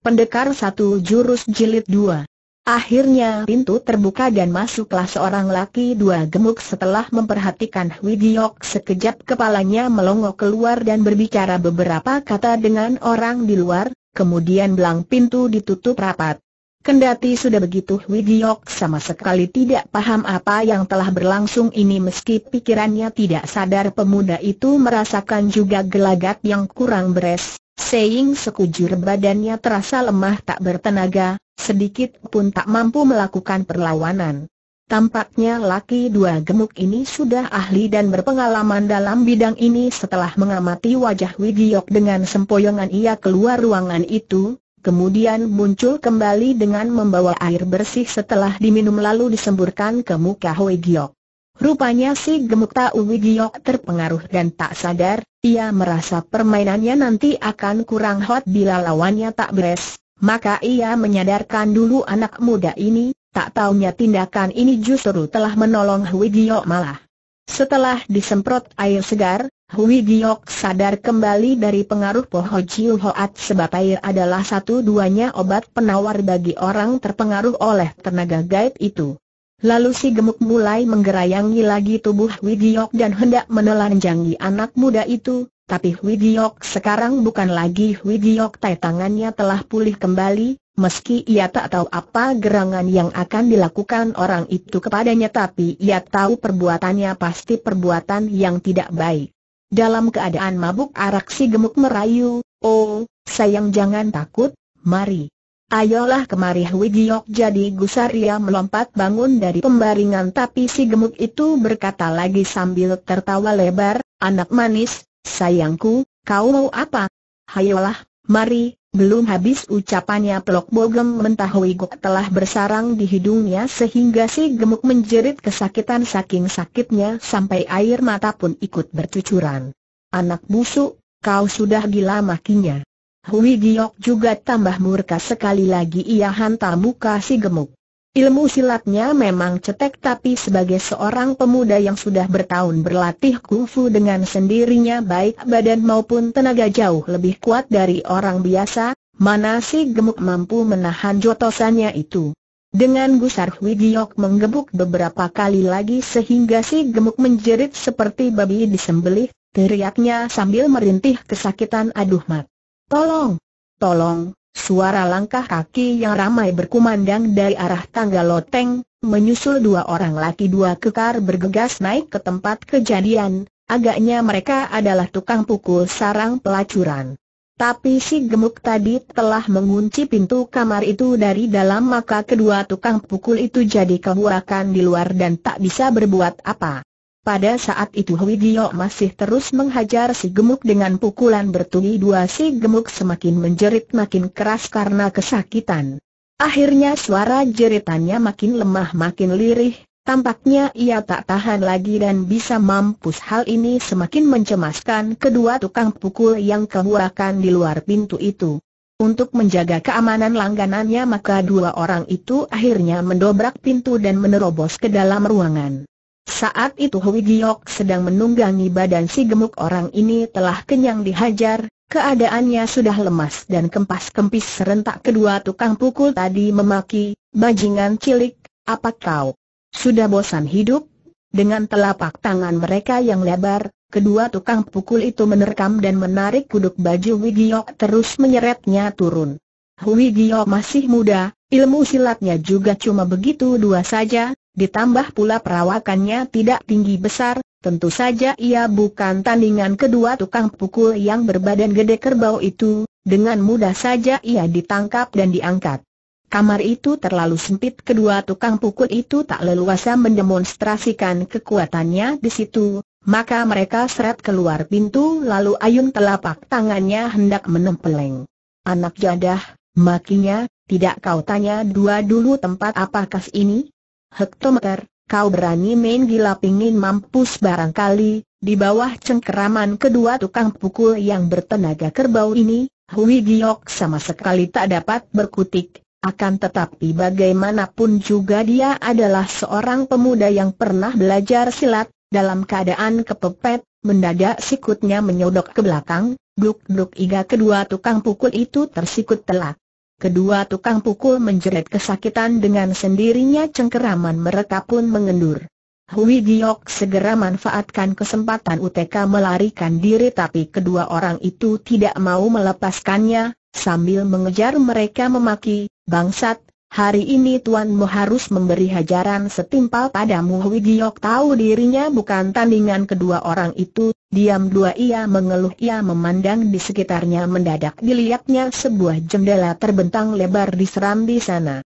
Pendekar satu jurus jilid dua. Akhirnya pintu terbuka dan masuklah seorang laki dua gemuk setelah memperhatikan Hui sekejap kepalanya melongo keluar dan berbicara beberapa kata dengan orang di luar, kemudian belang pintu ditutup rapat. Kendati sudah begitu Wigiok sama sekali tidak paham apa yang telah berlangsung ini meski pikirannya tidak sadar pemuda itu merasakan juga gelagat yang kurang beres, Seing sekujur badannya terasa lemah tak bertenaga, sedikit pun tak mampu melakukan perlawanan. Tampaknya laki dua gemuk ini sudah ahli dan berpengalaman dalam bidang ini setelah mengamati wajah Wigiok dengan sempoyongan ia keluar ruangan itu, kemudian muncul kembali dengan membawa air bersih setelah diminum lalu disemburkan ke muka Hui Giok. Rupanya si gemuk Tau Giok terpengaruh dan tak sadar, ia merasa permainannya nanti akan kurang hot bila lawannya tak beres, maka ia menyadarkan dulu anak muda ini, tak taunya tindakan ini justru telah menolong Hui Giok malah. Setelah disemprot air segar, Hui Giok sadar kembali dari pengaruh Poho Chiu Hoat sebab air adalah satu-duanya obat penawar bagi orang terpengaruh oleh tenaga gaib itu. Lalu si gemuk mulai menggerayangi lagi tubuh Hui Giok dan hendak menelanjangi anak muda itu, tapi Hui Giok sekarang bukan lagi Hui Giok Tai tangannya telah pulih kembali, meski ia tak tahu apa gerangan yang akan dilakukan orang itu kepadanya tapi ia tahu perbuatannya pasti perbuatan yang tidak baik. Dalam keadaan mabuk arak si gemuk merayu, oh, sayang jangan takut, mari. Ayolah kemari Hui Giok jadi ia melompat bangun dari pembaringan tapi si gemuk itu berkata lagi sambil tertawa lebar, anak manis, sayangku, kau mau apa? Hayolah, mari, belum habis ucapannya Plok Bogem mentahui gok telah bersarang di hidungnya sehingga si gemuk menjerit kesakitan saking sakitnya sampai air mata pun ikut bercucuran. Anak busuk, kau sudah gila makinya. Hui Giok juga tambah murka sekali lagi ia hantam muka si gemuk. Ilmu silatnya memang cetek tapi sebagai seorang pemuda yang sudah bertahun berlatih kungfu dengan sendirinya baik badan maupun tenaga jauh lebih kuat dari orang biasa, mana si gemuk mampu menahan jotosannya itu. Dengan gusar Hui Giok menggebuk beberapa kali lagi sehingga si gemuk menjerit seperti babi disembelih, teriaknya sambil merintih kesakitan aduh mat. Tolong! Tolong! Suara langkah kaki yang ramai berkumandang dari arah tangga loteng, menyusul dua orang laki dua kekar bergegas naik ke tempat kejadian, agaknya mereka adalah tukang pukul sarang pelacuran. Tapi si gemuk tadi telah mengunci pintu kamar itu dari dalam maka kedua tukang pukul itu jadi kehuakan di luar dan tak bisa berbuat apa. Pada saat itu Widio masih terus menghajar si gemuk dengan pukulan bertubi dua si gemuk semakin menjerit makin keras karena kesakitan. Akhirnya suara jeritannya makin lemah makin lirih, tampaknya ia tak tahan lagi dan bisa mampus hal ini semakin mencemaskan kedua tukang pukul yang kehuakan di luar pintu itu. Untuk menjaga keamanan langganannya maka dua orang itu akhirnya mendobrak pintu dan menerobos ke dalam ruangan. Saat itu Hui Giok sedang menunggangi badan si gemuk orang ini telah kenyang dihajar, keadaannya sudah lemas dan kempas-kempis serentak kedua tukang pukul tadi memaki, bajingan cilik, apa kau? Sudah bosan hidup? Dengan telapak tangan mereka yang lebar, kedua tukang pukul itu menerkam dan menarik kuduk baju Hui Giok terus menyeretnya turun. Hui Giok masih muda, ilmu silatnya juga cuma begitu dua saja, Ditambah pula perawakannya tidak tinggi besar, tentu saja ia bukan tandingan kedua tukang pukul yang berbadan gede kerbau itu, dengan mudah saja ia ditangkap dan diangkat. Kamar itu terlalu sempit kedua tukang pukul itu tak leluasa mendemonstrasikan kekuatannya di situ, maka mereka seret keluar pintu lalu ayun telapak tangannya hendak menempeleng. Anak jadah, makinya, tidak kau tanya dua dulu tempat apakah ini? Hektometer, kau berani main gila pingin mampus barangkali, di bawah cengkeraman kedua tukang pukul yang bertenaga kerbau ini, Hui Giok sama sekali tak dapat berkutik, akan tetapi bagaimanapun juga dia adalah seorang pemuda yang pernah belajar silat, dalam keadaan kepepet, mendadak sikutnya menyodok ke belakang, duk-duk iga kedua tukang pukul itu tersikut telak. Kedua tukang pukul menjerit kesakitan dengan sendirinya cengkeraman mereka pun mengendur. Hui Giok segera manfaatkan kesempatan UTK melarikan diri tapi kedua orang itu tidak mau melepaskannya, sambil mengejar mereka memaki, bangsat, Hari ini tuanmu harus memberi hajaran setimpal padamu Huigiok tahu dirinya bukan tandingan kedua orang itu, diam dua ia mengeluh ia memandang di sekitarnya mendadak dilihatnya sebuah jendela terbentang lebar di di sana.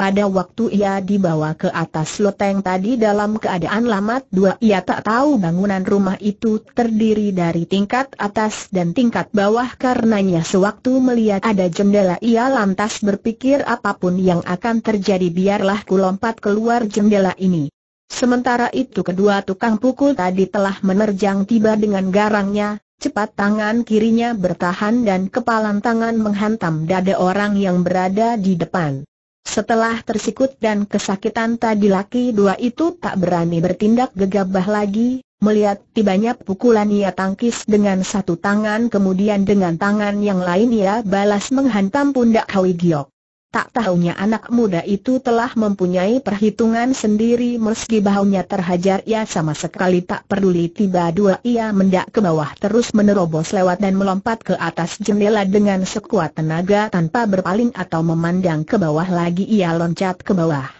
Pada waktu ia dibawa ke atas loteng tadi dalam keadaan lamat dua ia tak tahu bangunan rumah itu terdiri dari tingkat atas dan tingkat bawah karenanya sewaktu melihat ada jendela ia lantas berpikir apapun yang akan terjadi biarlah ku lompat keluar jendela ini. Sementara itu kedua tukang pukul tadi telah menerjang tiba dengan garangnya, Cepat tangan kirinya bertahan dan kepalan tangan menghantam dada orang yang berada di depan. Setelah tersikut dan kesakitan tadi laki dua itu tak berani bertindak gegabah lagi, melihat tibanya pukulan ia tangkis dengan satu tangan kemudian dengan tangan yang lain ia balas menghantam pundak Hawi Giok. Tak tahunya anak muda itu telah mempunyai perhitungan sendiri meski bahunya terhajar ia sama sekali tak peduli tiba dua ia mendak ke bawah terus menerobos lewat dan melompat ke atas jendela dengan sekuat tenaga tanpa berpaling atau memandang ke bawah lagi ia loncat ke bawah.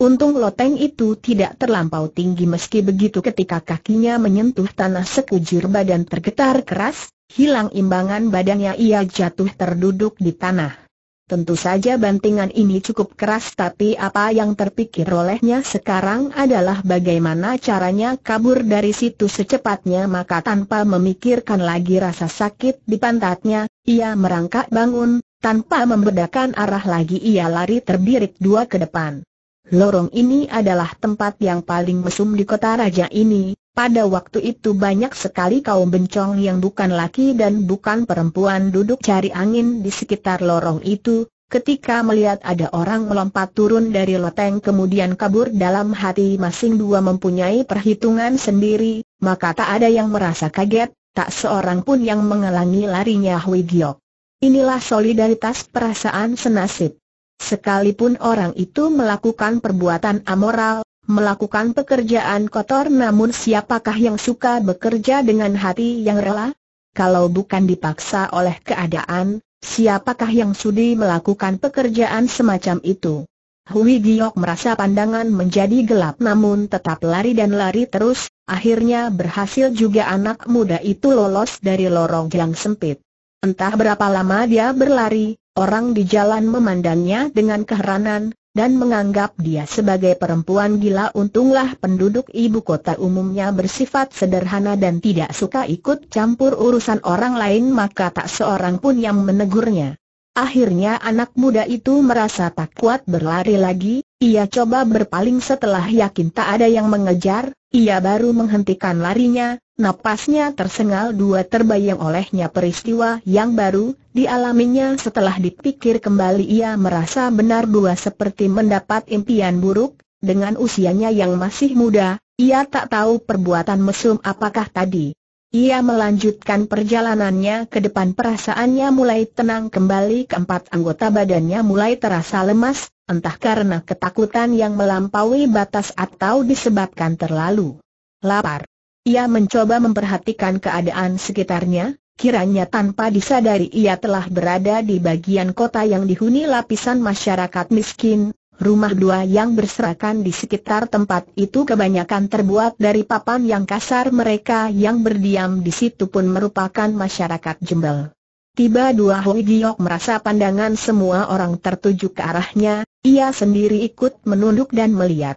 Untung loteng itu tidak terlampau tinggi meski begitu ketika kakinya menyentuh tanah sekujur badan tergetar keras, hilang imbangan badannya ia jatuh terduduk di tanah. Tentu saja bantingan ini cukup keras tapi apa yang terpikir olehnya sekarang adalah bagaimana caranya kabur dari situ secepatnya maka tanpa memikirkan lagi rasa sakit di pantatnya, ia merangkak bangun, tanpa membedakan arah lagi ia lari terbirit dua ke depan. Lorong ini adalah tempat yang paling mesum di kota raja ini, pada waktu itu banyak sekali kaum bencong yang bukan laki dan bukan perempuan duduk cari angin di sekitar lorong itu, ketika melihat ada orang melompat turun dari loteng kemudian kabur dalam hati masing dua mempunyai perhitungan sendiri, maka tak ada yang merasa kaget, tak seorang pun yang menghalangi larinya Hui Giok. Inilah solidaritas perasaan senasib. Sekalipun orang itu melakukan perbuatan amoral, melakukan pekerjaan kotor namun siapakah yang suka bekerja dengan hati yang rela? Kalau bukan dipaksa oleh keadaan, siapakah yang sudi melakukan pekerjaan semacam itu? Hui Giok merasa pandangan menjadi gelap namun tetap lari dan lari terus, akhirnya berhasil juga anak muda itu lolos dari lorong yang sempit. Entah berapa lama dia berlari, orang di jalan memandangnya dengan keheranan, dan menganggap dia sebagai perempuan gila untunglah penduduk ibu kota umumnya bersifat sederhana dan tidak suka ikut campur urusan orang lain maka tak seorang pun yang menegurnya. Akhirnya anak muda itu merasa tak kuat berlari lagi, ia coba berpaling setelah yakin tak ada yang mengejar, ia baru menghentikan larinya, Napasnya tersengal dua terbayang olehnya peristiwa yang baru, dialaminya setelah dipikir kembali ia merasa benar dua seperti mendapat impian buruk, dengan usianya yang masih muda, ia tak tahu perbuatan mesum apakah tadi. Ia melanjutkan perjalanannya ke depan perasaannya mulai tenang kembali keempat anggota badannya mulai terasa lemas, entah karena ketakutan yang melampaui batas atau disebabkan terlalu lapar. Ia mencoba memperhatikan keadaan sekitarnya, kiranya tanpa disadari ia telah berada di bagian kota yang dihuni lapisan masyarakat miskin, Rumah dua yang berserakan di sekitar tempat itu kebanyakan terbuat dari papan yang kasar mereka yang berdiam di situ pun merupakan masyarakat jembel. Tiba dua Hoi Giok merasa pandangan semua orang tertuju ke arahnya, ia sendiri ikut menunduk dan melihat.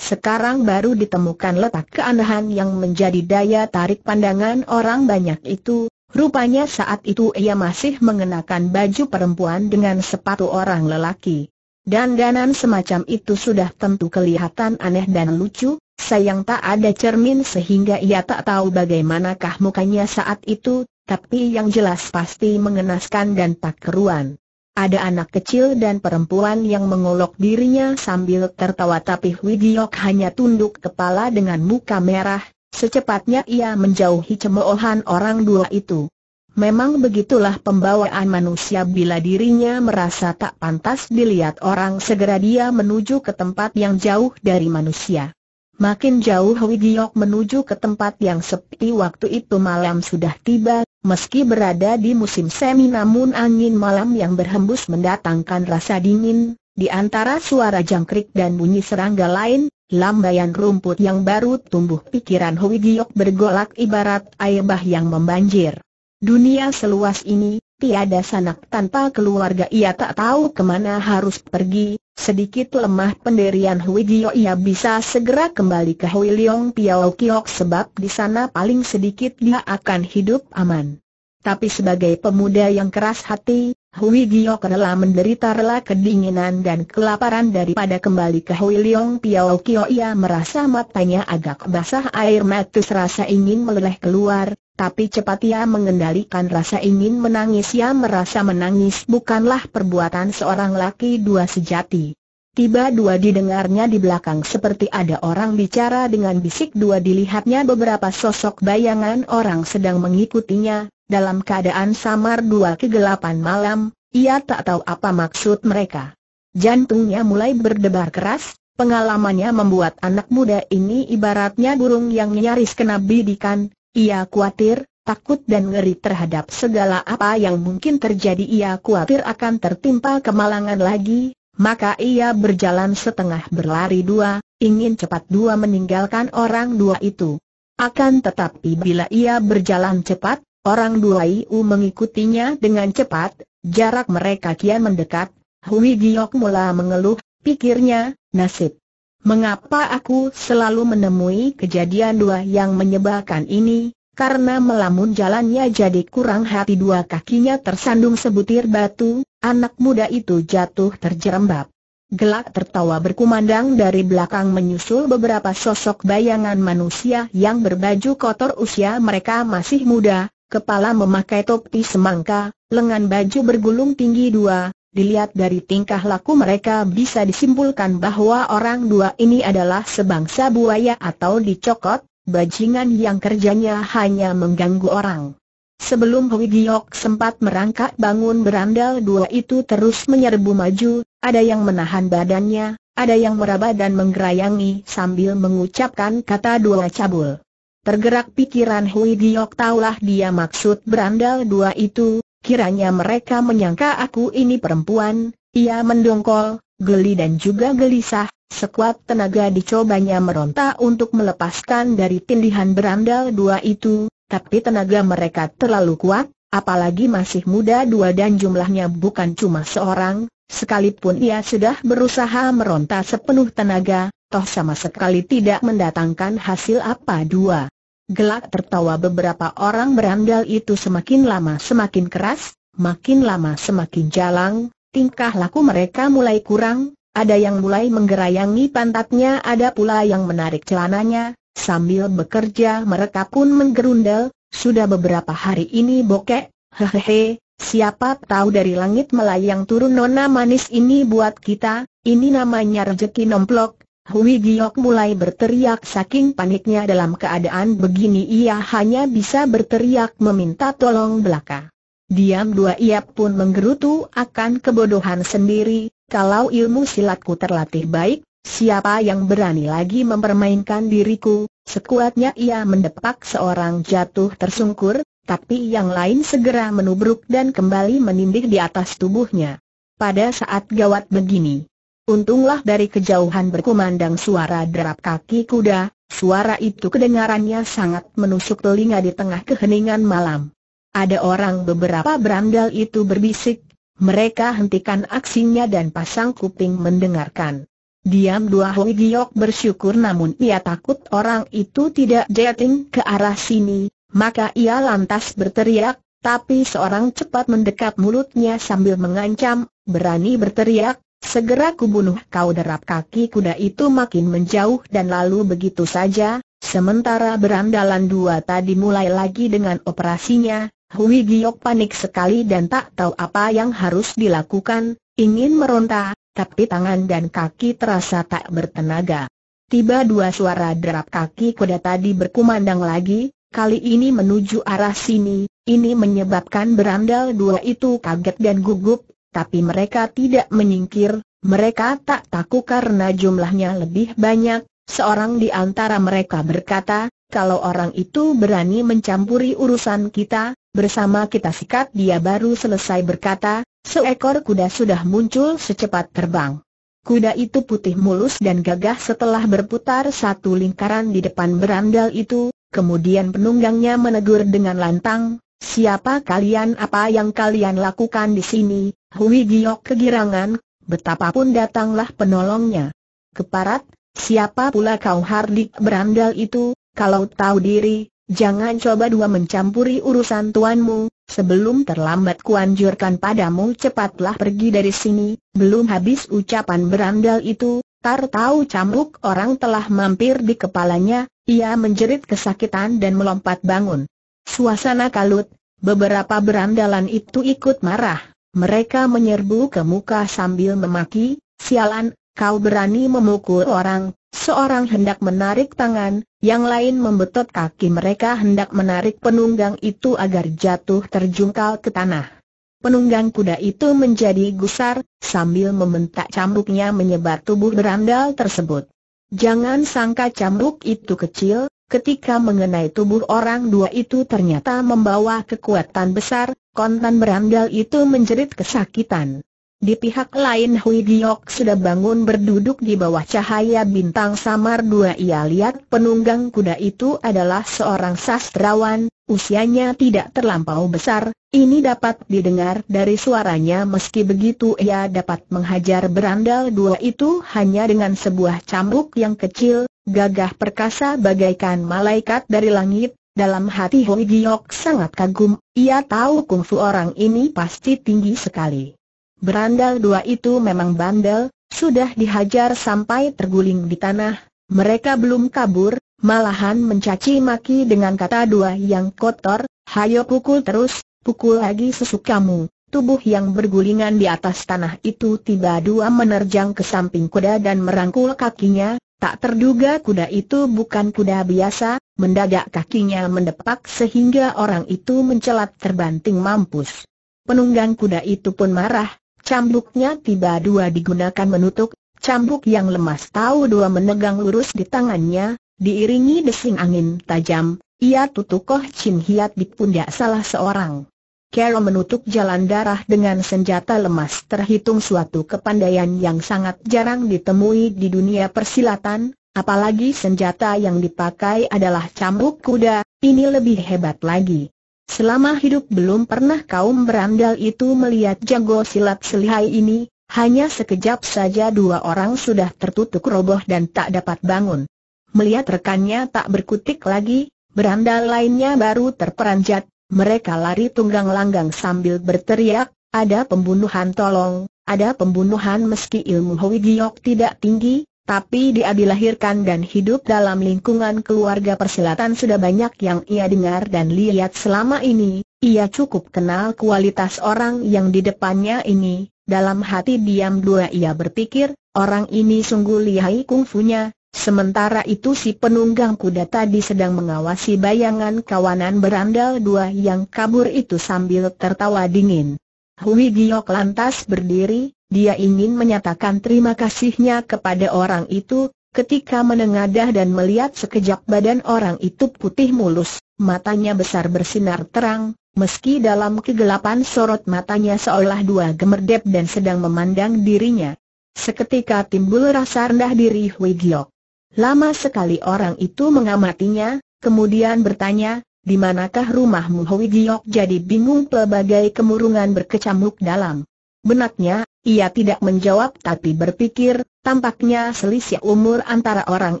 Sekarang baru ditemukan letak keanehan yang menjadi daya tarik pandangan orang banyak itu, rupanya saat itu ia masih mengenakan baju perempuan dengan sepatu orang lelaki. dan Dandanan semacam itu sudah tentu kelihatan aneh dan lucu, sayang tak ada cermin sehingga ia tak tahu bagaimanakah mukanya saat itu, tapi yang jelas pasti mengenaskan dan tak keruan. Ada anak kecil dan perempuan yang mengolok dirinya sambil tertawa tapi Widiok hanya tunduk kepala dengan muka merah, secepatnya ia menjauhi cemoohan orang dua itu. Memang begitulah pembawaan manusia bila dirinya merasa tak pantas dilihat orang segera dia menuju ke tempat yang jauh dari manusia. Makin jauh Widiok menuju ke tempat yang sepi waktu itu malam sudah tiba, Meski berada di musim semi namun angin malam yang berhembus mendatangkan rasa dingin, di antara suara jangkrik dan bunyi serangga lain, lambaian rumput yang baru tumbuh pikiran Hui Giok bergolak ibarat air bah yang membanjir. Dunia seluas ini, tiada sanak tanpa keluarga ia tak tahu kemana harus pergi, Sedikit lemah pendirian Hui Gio ia bisa segera kembali ke Hui Leong Piao Kiok sebab di sana paling sedikit dia akan hidup aman. Tapi sebagai pemuda yang keras hati, Hui Gio rela menderita rela kedinginan dan kelaparan daripada kembali ke Hui Leong Piao Kio ia merasa matanya agak basah air mata serasa ingin meleleh keluar, tapi cepat ia mengendalikan rasa ingin menangis ia merasa menangis bukanlah perbuatan seorang laki dua sejati. Tiba dua didengarnya di belakang seperti ada orang bicara dengan bisik dua dilihatnya beberapa sosok bayangan orang sedang mengikutinya, dalam keadaan samar dua kegelapan malam, ia tak tahu apa maksud mereka. Jantungnya mulai berdebar keras, pengalamannya membuat anak muda ini ibaratnya burung yang nyaris kena bidikan, ia khawatir, takut dan ngeri terhadap segala apa yang mungkin terjadi ia kuatir akan tertimpa kemalangan lagi, maka ia berjalan setengah berlari dua, ingin cepat dua meninggalkan orang dua itu. Akan tetapi bila ia berjalan cepat, Orang dua IU mengikutinya dengan cepat, jarak mereka kian mendekat, Hui Giok mula mengeluh, pikirnya, nasib. Mengapa aku selalu menemui kejadian dua yang menyebalkan ini, karena melamun jalannya jadi kurang hati dua kakinya tersandung sebutir batu, anak muda itu jatuh terjerembab. Gelak tertawa berkumandang dari belakang menyusul beberapa sosok bayangan manusia yang berbaju kotor usia mereka masih muda, Kepala memakai topi semangka, lengan baju bergulung tinggi dua, dilihat dari tingkah laku mereka bisa disimpulkan bahwa orang dua ini adalah sebangsa buaya atau dicokot, bajingan yang kerjanya hanya mengganggu orang. Sebelum Hui Giok sempat merangkak bangun berandal dua itu terus menyerbu maju, ada yang menahan badannya, ada yang meraba dan menggerayangi sambil mengucapkan kata dua cabul. Tergerak pikiran Hui Giok taulah dia maksud berandal dua itu, kiranya mereka menyangka aku ini perempuan, ia mendongkol, geli dan juga gelisah, sekuat tenaga dicobanya meronta untuk melepaskan dari tindihan berandal dua itu, tapi tenaga mereka terlalu kuat, apalagi masih muda dua dan jumlahnya bukan cuma seorang, Sekalipun ia sudah berusaha meronta sepenuh tenaga, toh sama sekali tidak mendatangkan hasil apa dua. Gelak tertawa beberapa orang berandal itu semakin lama semakin keras, makin lama semakin jalang, tingkah laku mereka mulai kurang, ada yang mulai menggerayangi pantatnya ada pula yang menarik celananya, sambil bekerja mereka pun menggerundel, sudah beberapa hari ini bokek, hehehe, Siapa tahu dari langit melayang turun nona manis ini buat kita, ini namanya rejeki nomplok. Hui Giok mulai berteriak saking paniknya dalam keadaan begini ia hanya bisa berteriak meminta tolong belaka. Diam dua ia pun menggerutu akan kebodohan sendiri, kalau ilmu silatku terlatih baik, siapa yang berani lagi mempermainkan diriku, sekuatnya ia mendepak seorang jatuh tersungkur, tapi yang lain segera menubruk dan kembali menindih di atas tubuhnya. Pada saat gawat begini, untunglah dari kejauhan berkumandang suara derap kaki kuda, suara itu kedengarannya sangat menusuk telinga di tengah keheningan malam. Ada orang beberapa berandal itu berbisik, mereka hentikan aksinya dan pasang kuping mendengarkan. Diam dua Hoi Giok bersyukur namun ia takut orang itu tidak dating ke arah sini, maka ia lantas berteriak, tapi seorang cepat mendekat mulutnya sambil mengancam, berani berteriak, segera kubunuh kau derap kaki kuda itu makin menjauh dan lalu begitu saja, sementara berandalan dua tadi mulai lagi dengan operasinya, Hui Giok panik sekali dan tak tahu apa yang harus dilakukan, ingin meronta, tapi tangan dan kaki terasa tak bertenaga. Tiba dua suara derap kaki kuda tadi berkumandang lagi, kali ini menuju arah sini, ini menyebabkan berandal dua itu kaget dan gugup, tapi mereka tidak menyingkir, mereka tak takut karena jumlahnya lebih banyak, seorang di antara mereka berkata, kalau orang itu berani mencampuri urusan kita, bersama kita sikat dia baru selesai berkata, seekor kuda sudah muncul secepat terbang. Kuda itu putih mulus dan gagah setelah berputar satu lingkaran di depan berandal itu, Kemudian penunggangnya menegur dengan lantang, siapa kalian apa yang kalian lakukan di sini, Hui Giok kegirangan, betapapun datanglah penolongnya. Keparat, siapa pula kau hardik berandal itu, kalau tahu diri, jangan coba dua mencampuri urusan tuanmu, sebelum terlambat kuanjurkan padamu cepatlah pergi dari sini, belum habis ucapan berandal itu, Tar tahu cambuk orang telah mampir di kepalanya, ia menjerit kesakitan dan melompat bangun. Suasana kalut, beberapa berandalan itu ikut marah. Mereka menyerbu ke muka sambil memaki, sialan, kau berani memukul orang, seorang hendak menarik tangan, yang lain membetot kaki mereka hendak menarik penunggang itu agar jatuh terjungkal ke tanah. Penunggang kuda itu menjadi gusar, sambil membentak cambuknya menyebar tubuh berandal tersebut. Jangan sangka cambuk itu kecil, ketika mengenai tubuh orang dua itu ternyata membawa kekuatan besar, kontan berandal itu menjerit kesakitan. Di pihak lain Hui Giok sudah bangun berduduk di bawah cahaya bintang samar dua ia lihat penunggang kuda itu adalah seorang sastrawan, usianya tidak terlampau besar, ini dapat didengar dari suaranya meski begitu ia dapat menghajar berandal dua itu hanya dengan sebuah cambuk yang kecil, gagah perkasa bagaikan malaikat dari langit, dalam hati Hui Giok sangat kagum, ia tahu kungfu orang ini pasti tinggi sekali. Berandal dua itu memang bandel, sudah dihajar sampai terguling di tanah, mereka belum kabur, malahan mencaci maki dengan kata dua yang kotor, hayo pukul terus, pukul lagi sesukamu. Tubuh yang bergulingan di atas tanah itu tiba dua menerjang ke samping kuda dan merangkul kakinya, tak terduga kuda itu bukan kuda biasa, mendadak kakinya mendepak sehingga orang itu mencelat terbanting mampus. Penunggang kuda itu pun marah, Cambuknya tiba dua digunakan menutup, cambuk yang lemas tahu dua menegang lurus di tangannya, diiringi desing angin tajam, ia tutup Koh Chin Hiat di pundak salah seorang. Carol menutup jalan darah dengan senjata lemas terhitung suatu kepandaian yang sangat jarang ditemui di dunia persilatan, apalagi senjata yang dipakai adalah cambuk kuda, ini lebih hebat lagi. Selama hidup belum pernah kaum berandal itu melihat jago silat selihai ini, hanya sekejap saja dua orang sudah tertutup roboh dan tak dapat bangun. Melihat rekannya tak berkutik lagi, berandal lainnya baru terperanjat, mereka lari tunggang langgang sambil berteriak, ada pembunuhan tolong, ada pembunuhan meski ilmu Hwi Giyok tidak tinggi, tapi dia dilahirkan dan hidup dalam lingkungan keluarga persilatan sudah banyak yang ia dengar dan lihat selama ini, ia cukup kenal kualitas orang yang di depannya ini, dalam hati diam dua ia berpikir, orang ini sungguh lihai kungfunya, sementara itu si penunggang kuda tadi sedang mengawasi bayangan kawanan berandal dua yang kabur itu sambil tertawa dingin. Hui Giok lantas berdiri, dia ingin menyatakan terima kasihnya kepada orang itu, ketika menengadah dan melihat sekejap badan orang itu putih mulus, matanya besar bersinar terang, meski dalam kegelapan sorot matanya seolah dua gemerdep dan sedang memandang dirinya. Seketika timbul rasa rendah diri Hui Giok. Lama sekali orang itu mengamatinya, kemudian bertanya, di manakah rumahmu Hui Giok jadi bingung pelbagai kemurungan berkecamuk dalam benaknya ia tidak menjawab tapi berpikir, tampaknya selisih umur antara orang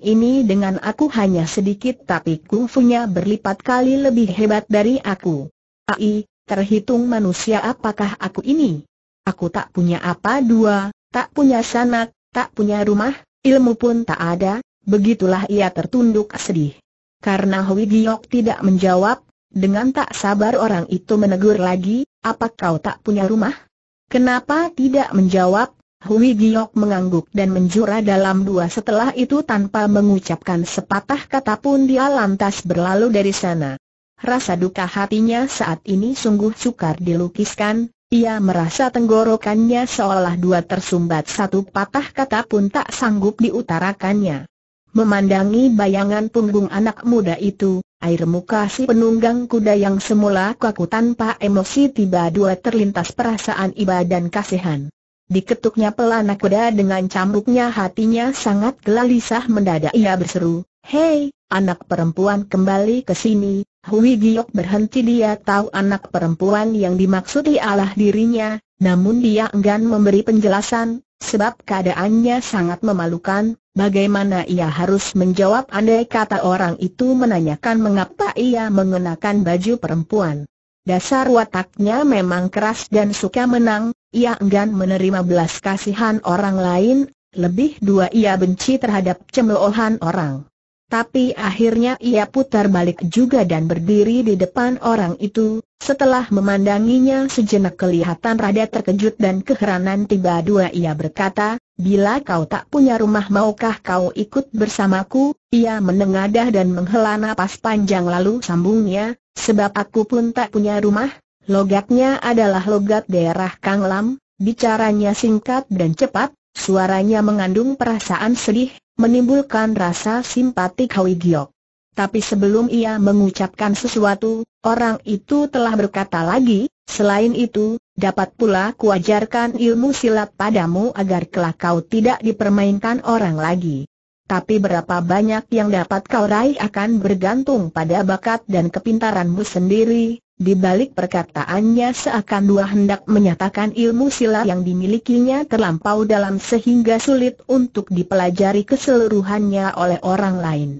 ini dengan aku hanya sedikit tapi kungfunya berlipat kali lebih hebat dari aku. Ai, terhitung manusia apakah aku ini? Aku tak punya apa dua, tak punya sanak, tak punya rumah, ilmu pun tak ada, begitulah ia tertunduk sedih. Karena Hui Giok tidak menjawab, dengan tak sabar orang itu menegur lagi, apa kau tak punya rumah? Kenapa tidak menjawab? Hui Giok mengangguk dan menjura dalam dua setelah itu tanpa mengucapkan sepatah kata pun dia lantas berlalu dari sana. Rasa duka hatinya saat ini sungguh sukar dilukiskan, ia merasa tenggorokannya seolah dua tersumbat satu patah kata pun tak sanggup diutarakannya. Memandangi bayangan punggung anak muda itu, Air muka si penunggang kuda yang semula kaku tanpa emosi tiba dua terlintas perasaan iba dan kasihan. Diketuknya pelana kuda dengan cambuknya hatinya sangat gelisah mendadak ia berseru, Hei, anak perempuan kembali ke sini, Hui Giok berhenti dia tahu anak perempuan yang dimaksudi Allah dirinya, namun dia enggan memberi penjelasan, sebab keadaannya sangat memalukan, Bagaimana ia harus menjawab andai kata orang itu menanyakan mengapa ia mengenakan baju perempuan. Dasar wataknya memang keras dan suka menang, ia enggan menerima belas kasihan orang lain, lebih dua ia benci terhadap cemoohan orang. Tapi akhirnya ia putar balik juga dan berdiri di depan orang itu, setelah memandanginya sejenak kelihatan rada terkejut dan keheranan tiba dua ia berkata, Bila kau tak punya rumah maukah kau ikut bersamaku? Ia menengadah dan menghela nafas panjang lalu sambungnya, sebab aku pun tak punya rumah. Logatnya adalah logat daerah Kang Lam, bicaranya singkat dan cepat, suaranya mengandung perasaan sedih, menimbulkan rasa simpati kau Giok. Tapi sebelum ia mengucapkan sesuatu, orang itu telah berkata lagi, Selain itu, dapat pula kuajarkan ilmu silat padamu agar kelak kau tidak dipermainkan orang lagi. Tapi berapa banyak yang dapat kau raih akan bergantung pada bakat dan kepintaranmu sendiri, di balik perkataannya seakan dua hendak menyatakan ilmu silat yang dimilikinya terlampau dalam sehingga sulit untuk dipelajari keseluruhannya oleh orang lain.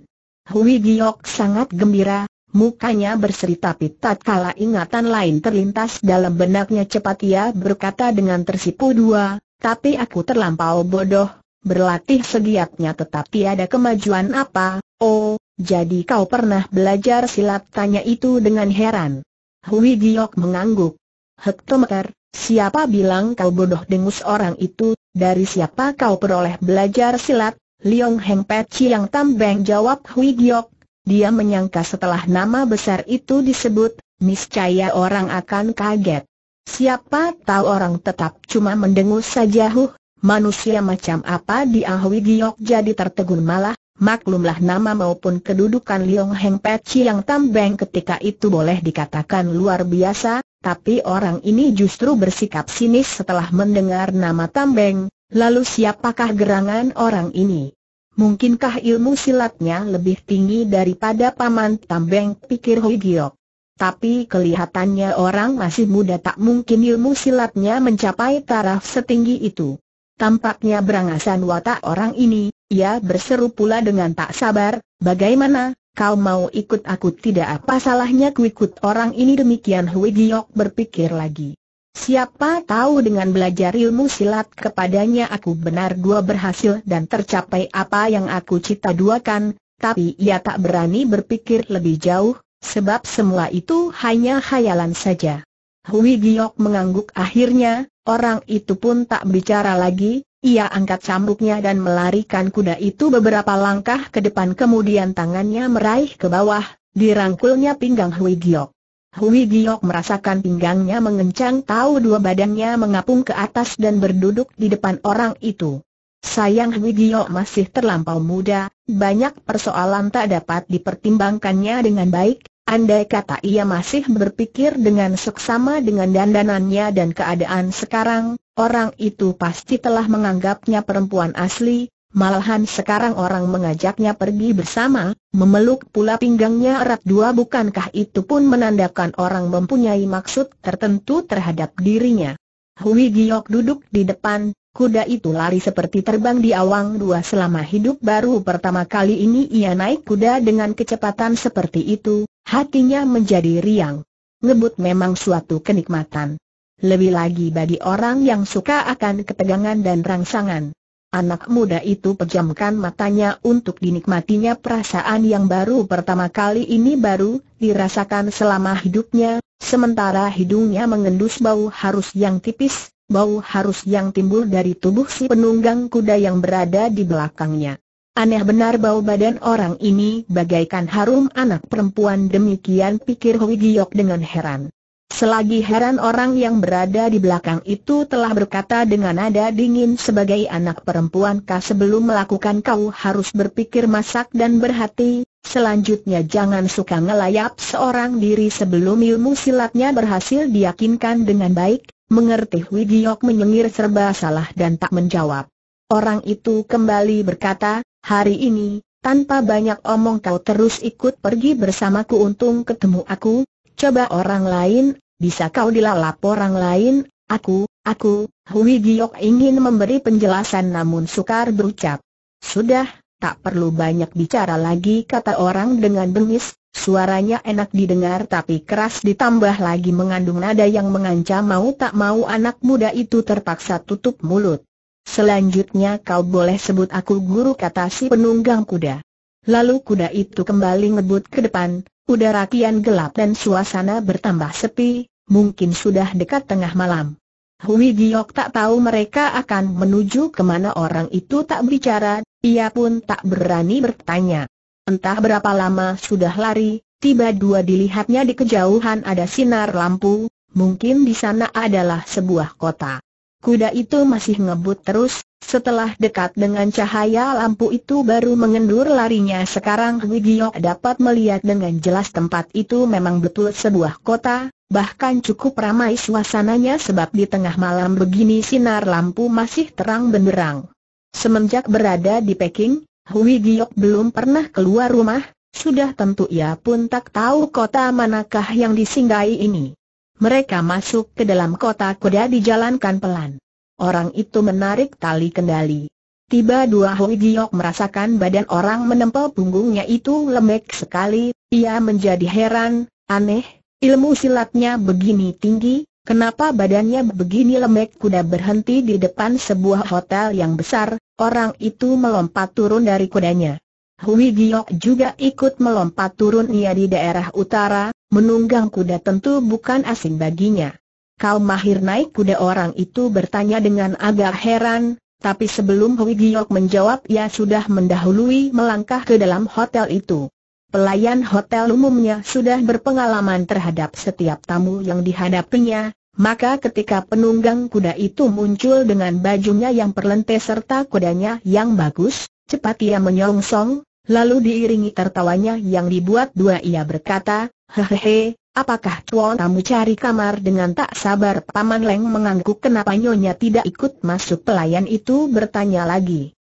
Hui Giok sangat gembira, Mukanya berseri tapi tatkala ingatan lain terlintas dalam benaknya cepat ia berkata dengan tersipu dua, tapi aku terlampau bodoh, berlatih segiatnya tetap tiada kemajuan apa, oh, jadi kau pernah belajar silat tanya itu dengan heran. Hui Giok mengangguk. Hektometer, siapa bilang kau bodoh dengus orang itu, dari siapa kau peroleh belajar silat? Liong Heng Peci yang tambeng jawab Hui Giok, dia menyangka setelah nama besar itu disebut, niscaya orang akan kaget. Siapa tahu orang tetap cuma mendengus saja huh, manusia macam apa di Ahwi Giyok jadi tertegun malah, maklumlah nama maupun kedudukan Liong Heng Peci yang tambeng ketika itu boleh dikatakan luar biasa, tapi orang ini justru bersikap sinis setelah mendengar nama tambeng, lalu siapakah gerangan orang ini? Mungkinkah ilmu silatnya lebih tinggi daripada Paman Tambeng pikir Hoi Giok. Tapi kelihatannya orang masih muda tak mungkin ilmu silatnya mencapai taraf setinggi itu. Tampaknya berangasan watak orang ini, ia berseru pula dengan tak sabar, bagaimana, kau mau ikut aku tidak apa salahnya ku ikut orang ini demikian Hui Giok berpikir lagi. Siapa tahu dengan belajar ilmu silat kepadanya aku benar dua berhasil dan tercapai apa yang aku cita-duakan, tapi ia tak berani berpikir lebih jauh, sebab semua itu hanya khayalan saja. Hui Giok mengangguk akhirnya, orang itu pun tak bicara lagi, ia angkat cambuknya dan melarikan kuda itu beberapa langkah ke depan kemudian tangannya meraih ke bawah, dirangkulnya pinggang Hui Giok. Hui Giok merasakan pinggangnya mengencang tahu dua badannya mengapung ke atas dan berduduk di depan orang itu. Sayang Hui Giok masih terlampau muda, banyak persoalan tak dapat dipertimbangkannya dengan baik, andai kata ia masih berpikir dengan seksama dengan dandanannya dan keadaan sekarang, orang itu pasti telah menganggapnya perempuan asli, Malahan sekarang orang mengajaknya pergi bersama, memeluk pula pinggangnya erat dua bukankah itu pun menandakan orang mempunyai maksud tertentu terhadap dirinya. Hui Giok duduk di depan, kuda itu lari seperti terbang di awang dua selama hidup baru pertama kali ini ia naik kuda dengan kecepatan seperti itu, hatinya menjadi riang. Ngebut memang suatu kenikmatan. Lebih lagi bagi orang yang suka akan ketegangan dan rangsangan. Anak muda itu pejamkan matanya untuk dinikmatinya perasaan yang baru pertama kali ini baru dirasakan selama hidupnya, sementara hidungnya mengendus bau harus yang tipis, bau harus yang timbul dari tubuh si penunggang kuda yang berada di belakangnya. Aneh benar bau badan orang ini bagaikan harum anak perempuan demikian pikir Hwi Giok dengan heran. Selagi heran orang yang berada di belakang itu telah berkata dengan nada dingin sebagai anak perempuan kah sebelum melakukan kau harus berpikir masak dan berhati, selanjutnya jangan suka ngelayap seorang diri sebelum ilmu silatnya berhasil diyakinkan dengan baik, mengerti Widiok menyengir serba salah dan tak menjawab. Orang itu kembali berkata, hari ini, tanpa banyak omong kau terus ikut pergi bersamaku untung ketemu aku, coba orang lain, bisa kau dilalap orang lain, aku, aku, Hui Giok ingin memberi penjelasan namun sukar berucap. Sudah, tak perlu banyak bicara lagi kata orang dengan bengis, suaranya enak didengar tapi keras ditambah lagi mengandung nada yang mengancam mau tak mau anak muda itu terpaksa tutup mulut. Selanjutnya kau boleh sebut aku guru kata si penunggang kuda. Lalu kuda itu kembali ngebut ke depan, udara kian gelap dan suasana bertambah sepi, mungkin sudah dekat tengah malam. Hui Giok tak tahu mereka akan menuju ke mana orang itu tak bicara, ia pun tak berani bertanya. Entah berapa lama sudah lari, tiba dua dilihatnya di kejauhan ada sinar lampu, mungkin di sana adalah sebuah kota. Kuda itu masih ngebut terus, setelah dekat dengan cahaya lampu itu baru mengendur larinya sekarang Hui dapat melihat dengan jelas tempat itu memang betul sebuah kota, bahkan cukup ramai suasananya sebab di tengah malam begini sinar lampu masih terang benderang. Semenjak berada di Peking, Hui belum pernah keluar rumah, sudah tentu ia pun tak tahu kota manakah yang disinggahi ini. Mereka masuk ke dalam kota kuda dijalankan pelan orang itu menarik tali kendali. Tiba dua Hui Giok merasakan badan orang menempel punggungnya itu lembek sekali, ia menjadi heran, aneh, ilmu silatnya begini tinggi, Kenapa badannya begini lembek kuda berhenti di depan sebuah hotel yang besar, orang itu melompat turun dari kudanya. Hui Giok juga ikut melompat turun ia di daerah utara, menunggang kuda tentu bukan asing baginya. Kau mahir naik kuda orang itu bertanya dengan agak heran, tapi sebelum Hui Giok menjawab ia sudah mendahului melangkah ke dalam hotel itu. Pelayan hotel umumnya sudah berpengalaman terhadap setiap tamu yang dihadapinya, maka ketika penunggang kuda itu muncul dengan bajunya yang perlente serta kudanya yang bagus, cepat ia menyongsong, lalu diiringi tertawanya yang dibuat dua ia berkata, Hehehe, Apakah tuan tamu cari kamar dengan tak sabar Paman Leng mengangguk kenapa nyonya tidak ikut masuk pelayan itu bertanya lagi.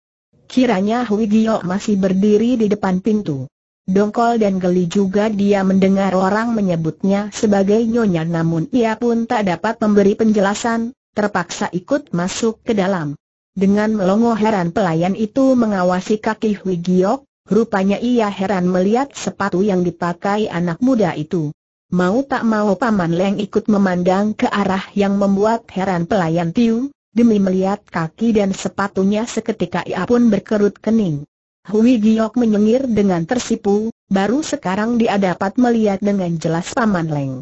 Kiranya Hui Gio masih berdiri di depan pintu. Dongkol dan geli juga dia mendengar orang menyebutnya sebagai nyonya namun ia pun tak dapat memberi penjelasan, terpaksa ikut masuk ke dalam. Dengan melongo heran pelayan itu mengawasi kaki Hui Giok, rupanya ia heran melihat sepatu yang dipakai anak muda itu. Mau tak mau Paman Leng ikut memandang ke arah yang membuat heran pelayan Tiu, demi melihat kaki dan sepatunya seketika ia pun berkerut kening. Hui Giok menyengir dengan tersipu, baru sekarang dia dapat melihat dengan jelas Paman Leng.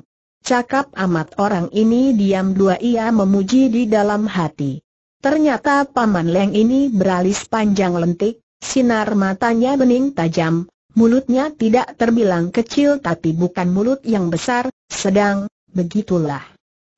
Cakap amat orang ini diam dua ia memuji di dalam hati. Ternyata Paman Leng ini beralis panjang lentik, sinar matanya bening tajam, mulutnya tidak terbilang kecil tapi bukan mulut yang besar, sedang, begitulah.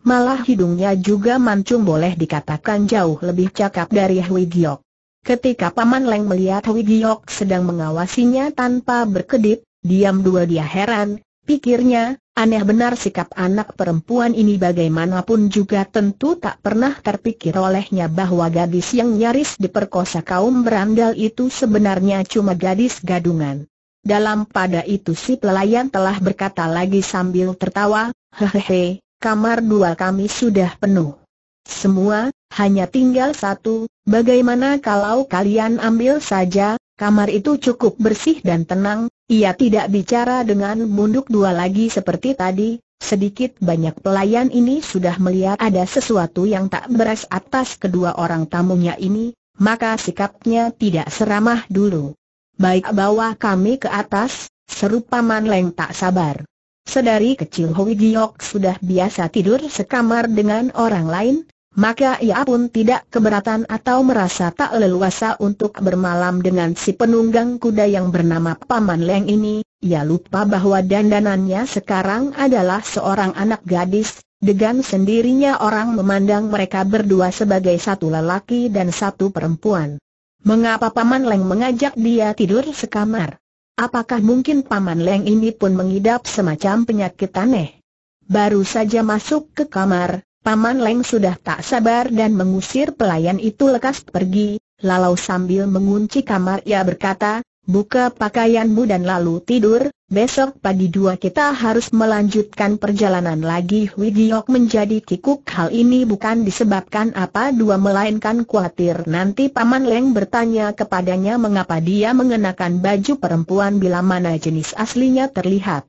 Malah hidungnya juga mancung boleh dikatakan jauh lebih cakap dari Hui Giok. Ketika Paman Leng melihat Hui Giok sedang mengawasinya tanpa berkedip, diam dua dia heran, pikirnya, Aneh benar sikap anak perempuan ini bagaimanapun juga tentu tak pernah terpikir olehnya bahwa gadis yang nyaris diperkosa kaum berandal itu sebenarnya cuma gadis gadungan. Dalam pada itu si pelayan telah berkata lagi sambil tertawa, hehehe, kamar dua kami sudah penuh. Semua, hanya tinggal satu, bagaimana kalau kalian ambil saja, kamar itu cukup bersih dan tenang, ia tidak bicara dengan bunduk dua lagi seperti tadi, sedikit banyak pelayan ini sudah melihat ada sesuatu yang tak beres atas kedua orang tamunya ini, maka sikapnya tidak seramah dulu. Baik bawa kami ke atas, seru Paman Leng tak sabar. Sedari kecil Hoi Giok sudah biasa tidur sekamar dengan orang lain, maka ia pun tidak keberatan atau merasa tak leluasa untuk bermalam dengan si penunggang kuda yang bernama Paman Leng ini. Ia lupa bahwa dandanannya sekarang adalah seorang anak gadis, dengan sendirinya orang memandang mereka berdua sebagai satu lelaki dan satu perempuan. Mengapa Paman Leng mengajak dia tidur sekamar? Apakah mungkin Paman Leng ini pun mengidap semacam penyakit aneh? Baru saja masuk ke kamar, Paman Leng sudah tak sabar dan mengusir pelayan itu lekas pergi, lalu sambil mengunci kamar ia berkata, buka pakaianmu dan lalu tidur, besok pagi dua kita harus melanjutkan perjalanan lagi Widiok menjadi kikuk hal ini bukan disebabkan apa dua melainkan khawatir nanti Paman Leng bertanya kepadanya mengapa dia mengenakan baju perempuan bila mana jenis aslinya terlihat.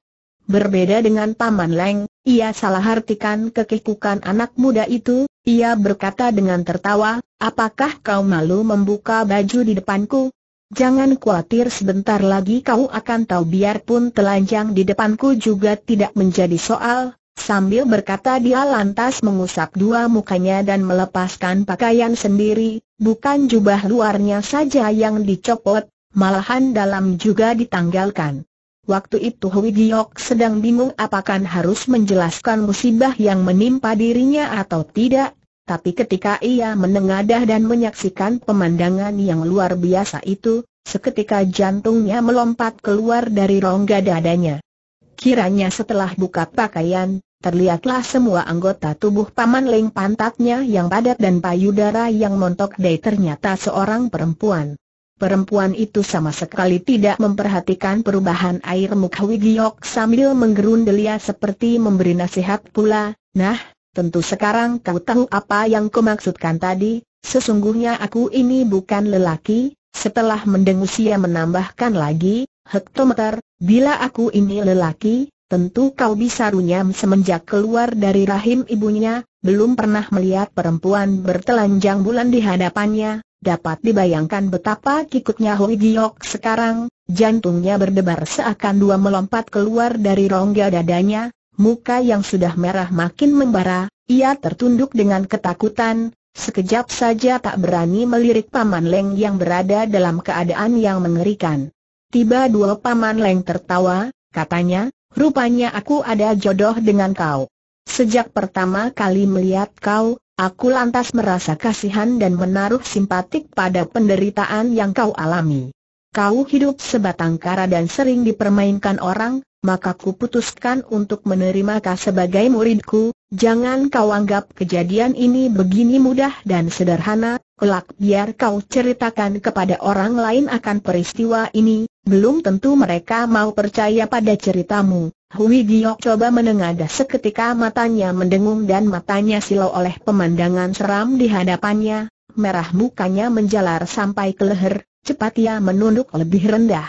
Berbeda dengan Paman Leng, ia salah artikan kekikukan anak muda itu, ia berkata dengan tertawa, apakah kau malu membuka baju di depanku, Jangan khawatir sebentar lagi kau akan tahu biarpun telanjang di depanku juga tidak menjadi soal, Sambil berkata dia lantas mengusap dua mukanya dan melepaskan pakaian sendiri, bukan jubah luarnya saja yang dicopot, malahan dalam juga ditanggalkan. Waktu itu Hui Giok sedang bingung apakah harus menjelaskan musibah yang menimpa dirinya atau tidak, tapi ketika ia menengadah dan menyaksikan pemandangan yang luar biasa itu, seketika jantungnya melompat keluar dari rongga dadanya. Kiranya setelah buka pakaian, terlihatlah semua anggota tubuh Paman Leng pantatnya yang padat dan payudara yang montok Day ternyata seorang perempuan. Perempuan itu sama sekali tidak memperhatikan perubahan air muka Wigiok sambil menggerundelia seperti memberi nasihat pula, Nah, tentu sekarang kau tahu apa yang kau maksudkan tadi, sesungguhnya aku ini bukan lelaki, setelah mendengus ia menambahkan lagi, hektometer, bila aku ini lelaki, tentu kau bisa runyam semenjak keluar dari rahim ibunya, belum pernah melihat perempuan bertelanjang bulan di hadapannya, dapat dibayangkan betapa kikutnya Hui Giok sekarang, jantungnya berdebar seakan dua melompat keluar dari rongga dadanya, muka yang sudah merah makin membara, ia tertunduk dengan ketakutan, sekejap saja tak berani melirik Paman Leng yang berada dalam keadaan yang mengerikan. Tiba dua Paman Leng tertawa, katanya, rupanya aku ada jodoh dengan kau. Sejak pertama kali melihat kau, aku lantas merasa kasihan dan menaruh simpatik pada penderitaan yang kau alami kau hidup sebatang kara dan sering dipermainkan orang, maka ku putuskan untuk menerima kau sebagai muridku, jangan kau anggap kejadian ini begini mudah dan sederhana, kelak biar kau ceritakan kepada orang lain akan peristiwa ini, belum tentu mereka mau percaya pada ceritamu. Hui Giok coba menengadah seketika matanya mendengung dan matanya silau oleh pemandangan seram di hadapannya, merah mukanya menjalar sampai ke leher, Cepat ia menunduk lebih rendah.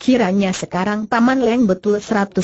Kiranya sekarang Paman Leng betul 100%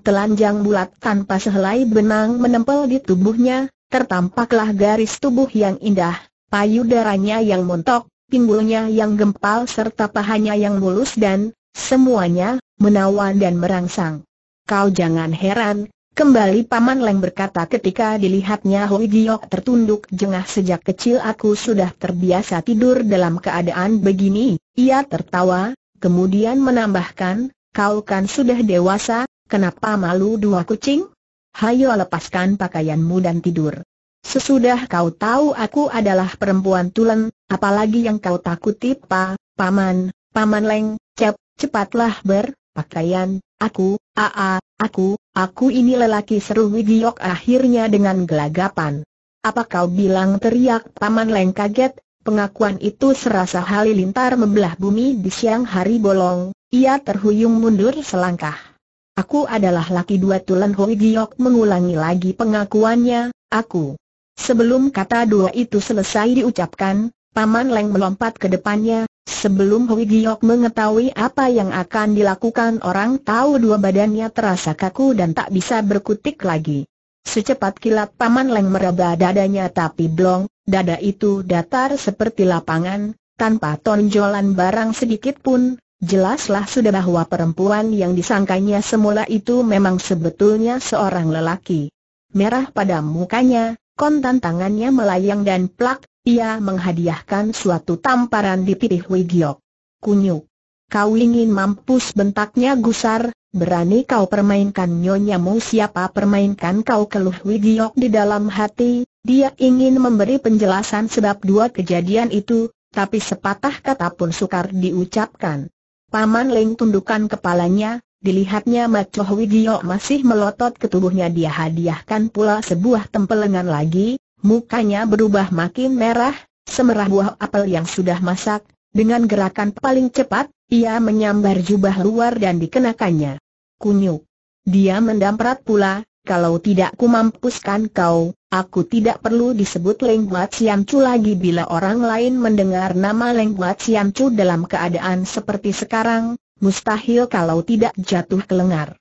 telanjang bulat tanpa sehelai benang menempel di tubuhnya, tertampaklah garis tubuh yang indah, payudaranya yang montok, pinggulnya yang gempal serta pahanya yang mulus dan, semuanya, menawan dan merangsang. Kau jangan heran, Kembali Paman Leng berkata ketika dilihatnya Hui Giok tertunduk jengah sejak kecil aku sudah terbiasa tidur dalam keadaan begini, ia tertawa, kemudian menambahkan, kau kan sudah dewasa, kenapa malu dua kucing? Hayo lepaskan pakaianmu dan tidur. Sesudah kau tahu aku adalah perempuan tulen, apalagi yang kau takuti pa, paman, paman leng, cep, cepatlah berpakaian, aku, aa, Aku, aku ini lelaki seru Wigiok akhirnya dengan gelagapan. Apa kau bilang teriak Paman Leng kaget, pengakuan itu serasa halilintar membelah bumi di siang hari bolong, ia terhuyung mundur selangkah. Aku adalah laki dua tulen Wigiok mengulangi lagi pengakuannya, aku. Sebelum kata dua itu selesai diucapkan, Paman Leng melompat ke depannya, Sebelum Hui Giok mengetahui apa yang akan dilakukan orang tahu dua badannya terasa kaku dan tak bisa berkutik lagi. Secepat kilat Paman Leng meraba dadanya tapi blong, dada itu datar seperti lapangan, tanpa tonjolan barang sedikit pun, jelaslah sudah bahwa perempuan yang disangkanya semula itu memang sebetulnya seorang lelaki. Merah pada mukanya, kontan tangannya melayang dan plak, ia menghadiahkan suatu tamparan di pipi Hui Giok. Kunyuk. Kau ingin mampus bentaknya gusar, berani kau permainkan nyonya nyonyamu siapa permainkan kau keluh Hui Giok di dalam hati, dia ingin memberi penjelasan sebab dua kejadian itu, tapi sepatah kata pun sukar diucapkan. Paman Ling tundukkan kepalanya, dilihatnya Macoh Wigiok masih melotot ke tubuhnya dia hadiahkan pula sebuah tempelengan lagi, Mukanya berubah makin merah, semerah buah apel yang sudah masak, dengan gerakan paling cepat, ia menyambar jubah luar dan dikenakannya. Kunyuk. Dia mendamprat pula, kalau tidak kumampuskan kau, aku tidak perlu disebut Leng Buat Siamcu lagi bila orang lain mendengar nama Leng Buat Siamcu dalam keadaan seperti sekarang, mustahil kalau tidak jatuh ke lengar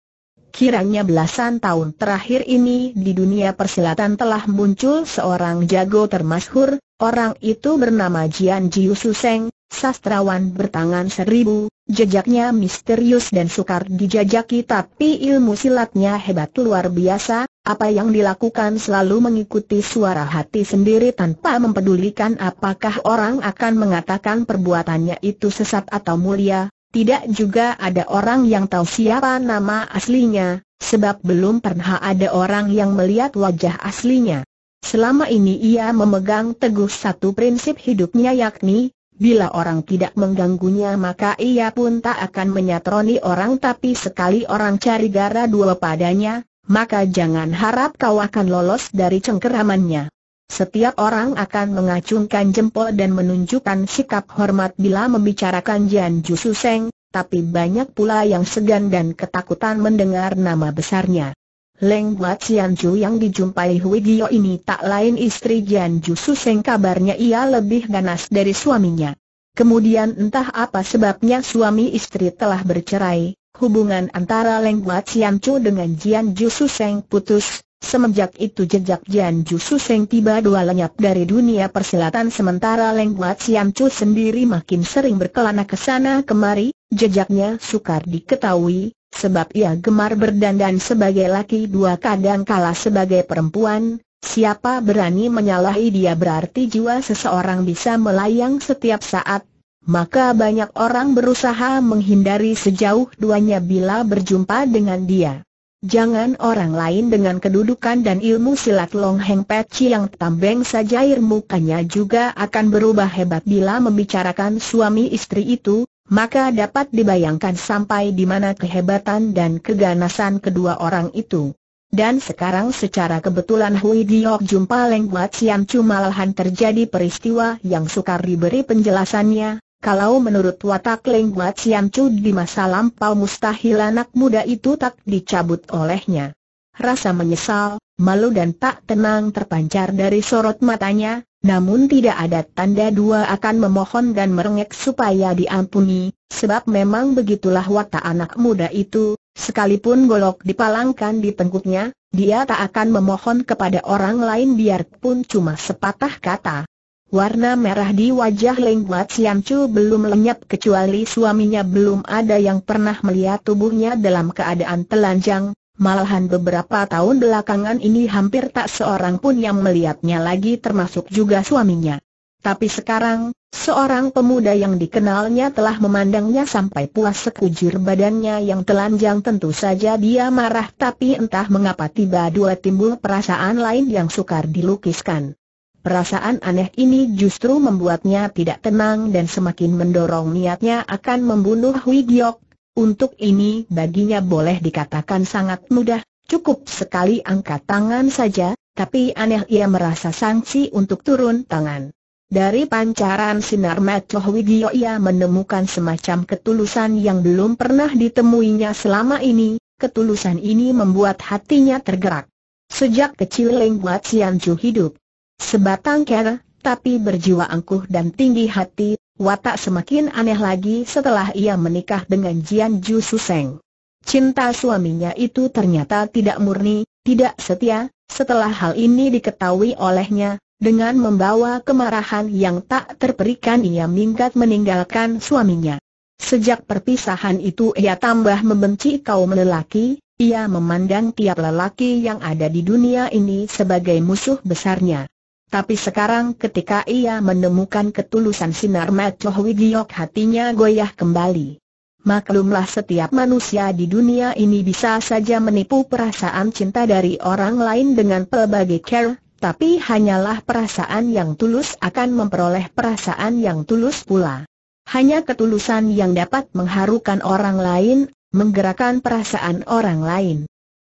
kiranya belasan tahun terakhir ini di dunia persilatan telah muncul seorang jago termasyhur, orang itu bernama Jian Jiu Suseng, sastrawan bertangan seribu, jejaknya misterius dan sukar dijajaki tapi ilmu silatnya hebat luar biasa, apa yang dilakukan selalu mengikuti suara hati sendiri tanpa mempedulikan apakah orang akan mengatakan perbuatannya itu sesat atau mulia, tidak juga ada orang yang tahu siapa nama aslinya, sebab belum pernah ada orang yang melihat wajah aslinya. Selama ini ia memegang teguh satu prinsip hidupnya yakni, bila orang tidak mengganggunya maka ia pun tak akan menyatroni orang tapi sekali orang cari gara dua padanya, maka jangan harap kau akan lolos dari cengkeramannya. Setiap orang akan mengacungkan jempol dan menunjukkan sikap hormat bila membicarakan Jian Ju Seng, tapi banyak pula yang segan dan ketakutan mendengar nama besarnya. Leng Buat Jian Ju yang dijumpai Hui Gio ini tak lain istri Jian Ju Seng kabarnya ia lebih ganas dari suaminya. Kemudian entah apa sebabnya suami istri telah bercerai, hubungan antara Leng Buat Jian Ju dengan Jian Ju Seng putus, Semenjak itu jejak Jian Ju Seng tiba dua lenyap dari dunia persilatan sementara Leng Wat Siam Chu sendiri makin sering berkelana ke sana kemari, jejaknya sukar diketahui, sebab ia gemar berdandan sebagai laki dua kadang kala sebagai perempuan, siapa berani menyalahi dia berarti jiwa seseorang bisa melayang setiap saat, maka banyak orang berusaha menghindari sejauh duanya bila berjumpa dengan dia. Jangan orang lain dengan kedudukan dan ilmu silat Long Heng Peci yang tambeng saja air mukanya juga akan berubah hebat bila membicarakan suami istri itu, maka dapat dibayangkan sampai di mana kehebatan dan keganasan kedua orang itu. Dan sekarang secara kebetulan Hui Diok jumpa Leng Buat Siam cuma malahan terjadi peristiwa yang sukar diberi penjelasannya, kalau menurut watak Leng Buat Siam Chu di masa lampau mustahil anak muda itu tak dicabut olehnya. Rasa menyesal, malu dan tak tenang terpancar dari sorot matanya, namun tidak ada tanda dua akan memohon dan merengek supaya diampuni, sebab memang begitulah watak anak muda itu, sekalipun golok dipalangkan di tengkuknya, dia tak akan memohon kepada orang lain biarpun cuma sepatah kata. Warna merah di wajah Leng Mat Siam Chu belum lenyap kecuali suaminya belum ada yang pernah melihat tubuhnya dalam keadaan telanjang, malahan beberapa tahun belakangan ini hampir tak seorang pun yang melihatnya lagi termasuk juga suaminya. Tapi sekarang, seorang pemuda yang dikenalnya telah memandangnya sampai puas sekujur badannya yang telanjang tentu saja dia marah tapi entah mengapa tiba dua timbul perasaan lain yang sukar dilukiskan. Perasaan aneh ini justru membuatnya tidak tenang dan semakin mendorong niatnya akan membunuh Hui Giok. Untuk ini baginya boleh dikatakan sangat mudah, cukup sekali angkat tangan saja, tapi aneh ia merasa sanksi untuk turun tangan. Dari pancaran sinar Mata Hui Giok ia menemukan semacam ketulusan yang belum pernah ditemuinya selama ini, ketulusan ini membuat hatinya tergerak. Sejak kecil Leng Buat Sian Chu hidup Sebatang ker, tapi berjiwa angkuh dan tinggi hati, watak semakin aneh lagi setelah ia menikah dengan Jian Ju Suseng. Cinta suaminya itu ternyata tidak murni, tidak setia, setelah hal ini diketahui olehnya, dengan membawa kemarahan yang tak terperikan ia minggat meninggalkan suaminya. Sejak perpisahan itu ia tambah membenci kaum lelaki, ia memandang tiap lelaki yang ada di dunia ini sebagai musuh besarnya. Tapi sekarang ketika ia menemukan ketulusan sinar Macoh Wigiok hatinya goyah kembali. Maklumlah setiap manusia di dunia ini bisa saja menipu perasaan cinta dari orang lain dengan pelbagai care, tapi hanyalah perasaan yang tulus akan memperoleh perasaan yang tulus pula. Hanya ketulusan yang dapat mengharukan orang lain, menggerakkan perasaan orang lain.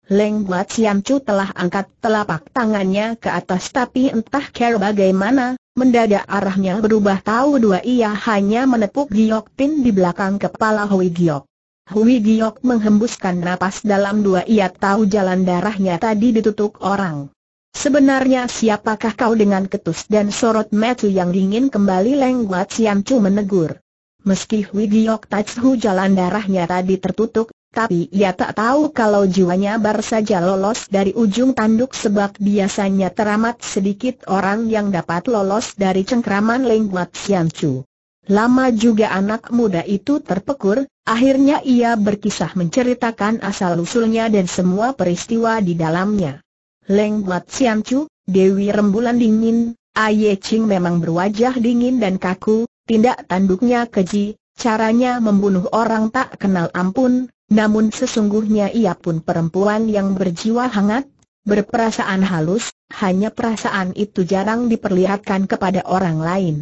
Leng Buat Siam Chu telah angkat telapak tangannya ke atas tapi entah kira bagaimana, mendadak arahnya berubah tahu dua ia hanya menepuk Giyok Tin di belakang kepala Hui Giok. Hui Giok menghembuskan napas dalam dua ia tahu jalan darahnya tadi ditutup orang. Sebenarnya siapakah kau dengan ketus dan sorot metu yang dingin kembali Leng Buat Siam Chu menegur. Meski Hui Giok Tatsu jalan darahnya tadi tertutup, tapi ia tak tahu kalau jiwanya baru saja lolos dari ujung tanduk sebab biasanya teramat sedikit orang yang dapat lolos dari cengkraman lengguat Siancu. Lama juga anak muda itu terpekur, akhirnya ia berkisah menceritakan asal-usulnya dan semua peristiwa di dalamnya. Sian siangcu, Dewi Rembulan Dingin, Aye Ching memang berwajah dingin dan kaku, tindak tanduknya keji, caranya membunuh orang tak kenal ampun, namun sesungguhnya ia pun perempuan yang berjiwa hangat, berperasaan halus, hanya perasaan itu jarang diperlihatkan kepada orang lain.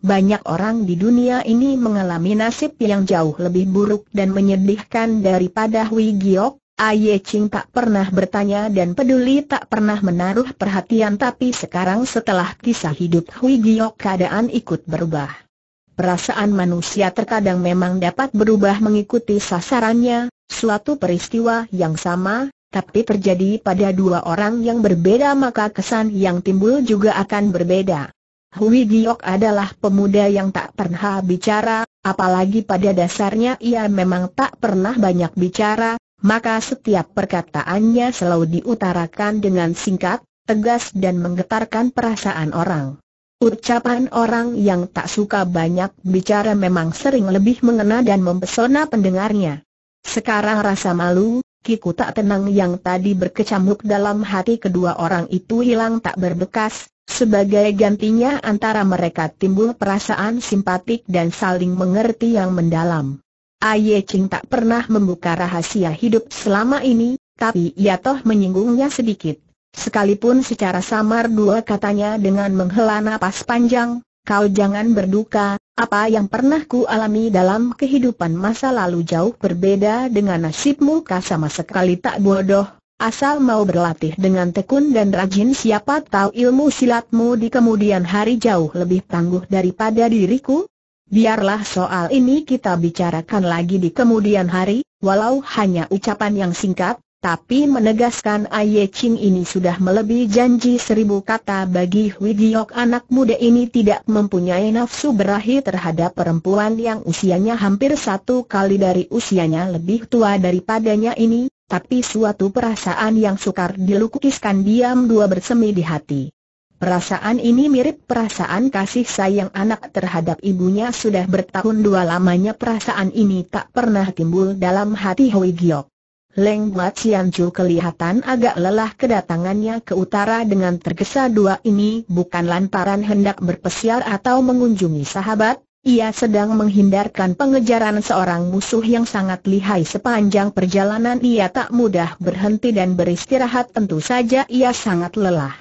Banyak orang di dunia ini mengalami nasib yang jauh lebih buruk dan menyedihkan daripada Hui Giok, Aye Ching tak pernah bertanya dan peduli tak pernah menaruh perhatian tapi sekarang setelah kisah hidup Hui Giok keadaan ikut berubah. Perasaan manusia terkadang memang dapat berubah mengikuti sasarannya, suatu peristiwa yang sama, tapi terjadi pada dua orang yang berbeda maka kesan yang timbul juga akan berbeda. Hui Giok adalah pemuda yang tak pernah bicara, apalagi pada dasarnya ia memang tak pernah banyak bicara, maka setiap perkataannya selalu diutarakan dengan singkat, tegas dan menggetarkan perasaan orang. Ucapan orang yang tak suka banyak bicara memang sering lebih mengena dan mempesona pendengarnya. Sekarang rasa malu, kiku tak tenang yang tadi berkecamuk dalam hati kedua orang itu hilang tak berbekas, sebagai gantinya antara mereka timbul perasaan simpatik dan saling mengerti yang mendalam. Aye Ching tak pernah membuka rahasia hidup selama ini, tapi ia toh menyinggungnya sedikit. Sekalipun secara samar dua katanya dengan menghela napas panjang, kau jangan berduka, apa yang pernah ku alami dalam kehidupan masa lalu jauh berbeda dengan nasibmu Kasama sama sekali tak bodoh, asal mau berlatih dengan tekun dan rajin siapa tahu ilmu silatmu di kemudian hari jauh lebih tangguh daripada diriku, Biarlah soal ini kita bicarakan lagi di kemudian hari, walau hanya ucapan yang singkat, tapi menegaskan Aye Ching ini sudah melebihi janji seribu kata bagi Hui Giok anak muda ini tidak mempunyai nafsu berahi terhadap perempuan yang usianya hampir satu kali dari usianya lebih tua daripadanya ini, tapi suatu perasaan yang sukar dilukiskan diam dua bersemi di hati. Perasaan ini mirip perasaan kasih sayang anak terhadap ibunya sudah bertahun dua lamanya perasaan ini tak pernah timbul dalam hati Hui Giok. Leng Mat Sianju kelihatan agak lelah kedatangannya ke utara dengan tergesa dua ini bukan lantaran hendak berpesiar atau mengunjungi sahabat, ia sedang menghindarkan pengejaran seorang musuh yang sangat lihai sepanjang perjalanan ia tak mudah berhenti dan beristirahat tentu saja ia sangat lelah.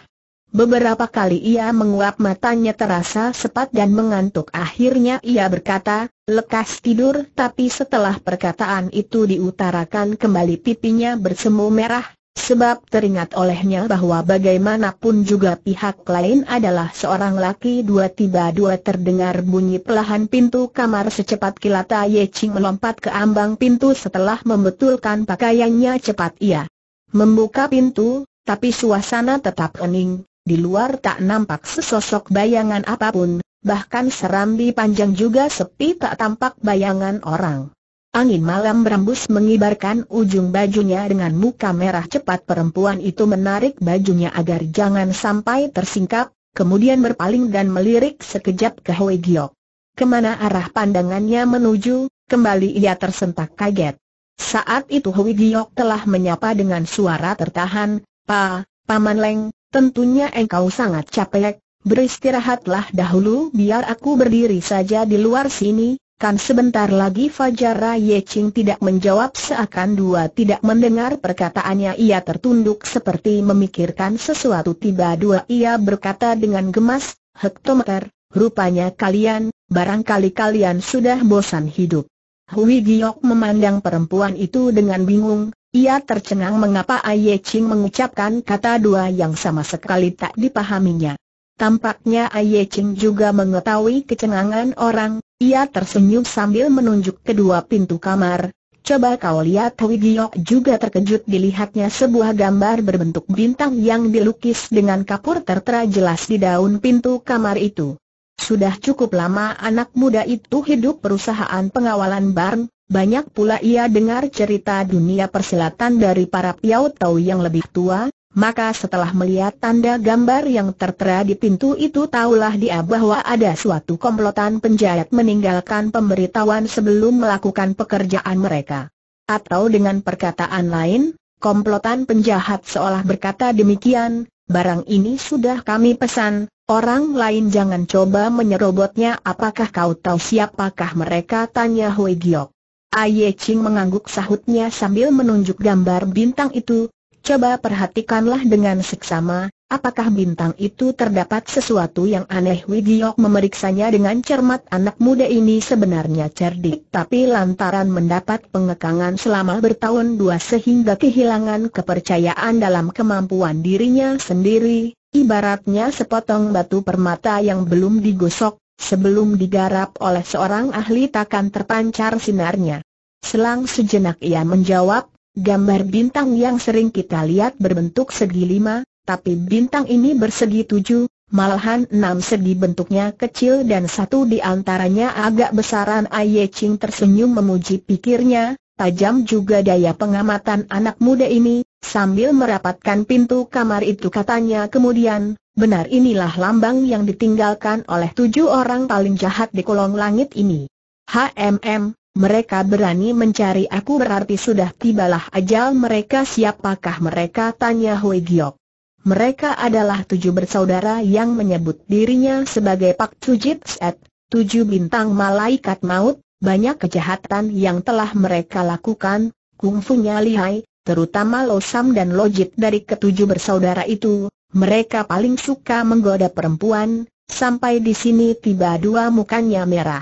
Beberapa kali ia menguap matanya terasa sepat dan mengantuk Akhirnya ia berkata, lekas tidur Tapi setelah perkataan itu diutarakan kembali pipinya bersemu merah Sebab teringat olehnya bahwa bagaimanapun juga pihak lain adalah seorang laki dua tiba dua terdengar bunyi pelahan pintu kamar secepat kilat Ye Ching melompat ke ambang pintu setelah membetulkan pakaiannya cepat ia Membuka pintu, tapi suasana tetap ening di luar tak nampak sesosok bayangan apapun, bahkan serambi panjang juga sepi tak tampak bayangan orang. Angin malam berembus mengibarkan ujung bajunya dengan muka merah cepat perempuan itu menarik bajunya agar jangan sampai tersingkap, kemudian berpaling dan melirik sekejap ke Hoi Giok. Kemana arah pandangannya menuju, kembali ia tersentak kaget. Saat itu Hoi Giok telah menyapa dengan suara tertahan, Pa, Paman Leng, Tentunya engkau sangat capek, beristirahatlah dahulu biar aku berdiri saja di luar sini, kan sebentar lagi Fajar Ye Ching tidak menjawab seakan dua tidak mendengar perkataannya ia tertunduk seperti memikirkan sesuatu tiba dua ia berkata dengan gemas, hektometer, rupanya kalian, barangkali kalian sudah bosan hidup. Hui Giok memandang perempuan itu dengan bingung, ia tercengang mengapa Aye Ching mengucapkan kata dua yang sama sekali tak dipahaminya. Tampaknya Aye Ching juga mengetahui kecengangan orang, ia tersenyum sambil menunjuk kedua pintu kamar. Coba kau lihat Wigiok juga terkejut dilihatnya sebuah gambar berbentuk bintang yang dilukis dengan kapur tertera jelas di daun pintu kamar itu. Sudah cukup lama anak muda itu hidup perusahaan pengawalan barn, banyak pula ia dengar cerita dunia persilatan dari para Piau Tau yang lebih tua, maka setelah melihat tanda gambar yang tertera di pintu itu taulah dia bahwa ada suatu komplotan penjahat meninggalkan pemberitahuan sebelum melakukan pekerjaan mereka. Atau dengan perkataan lain, komplotan penjahat seolah berkata demikian, barang ini sudah kami pesan, orang lain jangan coba menyerobotnya apakah kau tahu siapakah mereka tanya Hui Giok. Aye Ching mengangguk sahutnya sambil menunjuk gambar bintang itu, coba perhatikanlah dengan seksama, apakah bintang itu terdapat sesuatu yang aneh Widiok memeriksanya dengan cermat anak muda ini sebenarnya cerdik tapi lantaran mendapat pengekangan selama bertahun dua sehingga kehilangan kepercayaan dalam kemampuan dirinya sendiri, ibaratnya sepotong batu permata yang belum digosok, Sebelum digarap oleh seorang ahli takkan terpancar sinarnya. Selang sejenak ia menjawab, gambar bintang yang sering kita lihat berbentuk segi lima, tapi bintang ini bersegi tujuh, malahan enam segi bentuknya kecil dan satu di antaranya agak besaran Aye Ching tersenyum memuji pikirnya, tajam juga daya pengamatan anak muda ini, sambil merapatkan pintu kamar itu katanya kemudian, benar inilah lambang yang ditinggalkan oleh tujuh orang paling jahat di kolong langit ini. HMM, mereka berani mencari aku berarti sudah tibalah ajal mereka siapakah mereka tanya Hui Giok. Mereka adalah tujuh bersaudara yang menyebut dirinya sebagai Pak Tujit Set, tujuh bintang malaikat maut, banyak kejahatan yang telah mereka lakukan, kungfunya lihai, terutama Losam dan Lojit dari ketujuh bersaudara itu, mereka paling suka menggoda perempuan, sampai di sini tiba dua mukanya merah.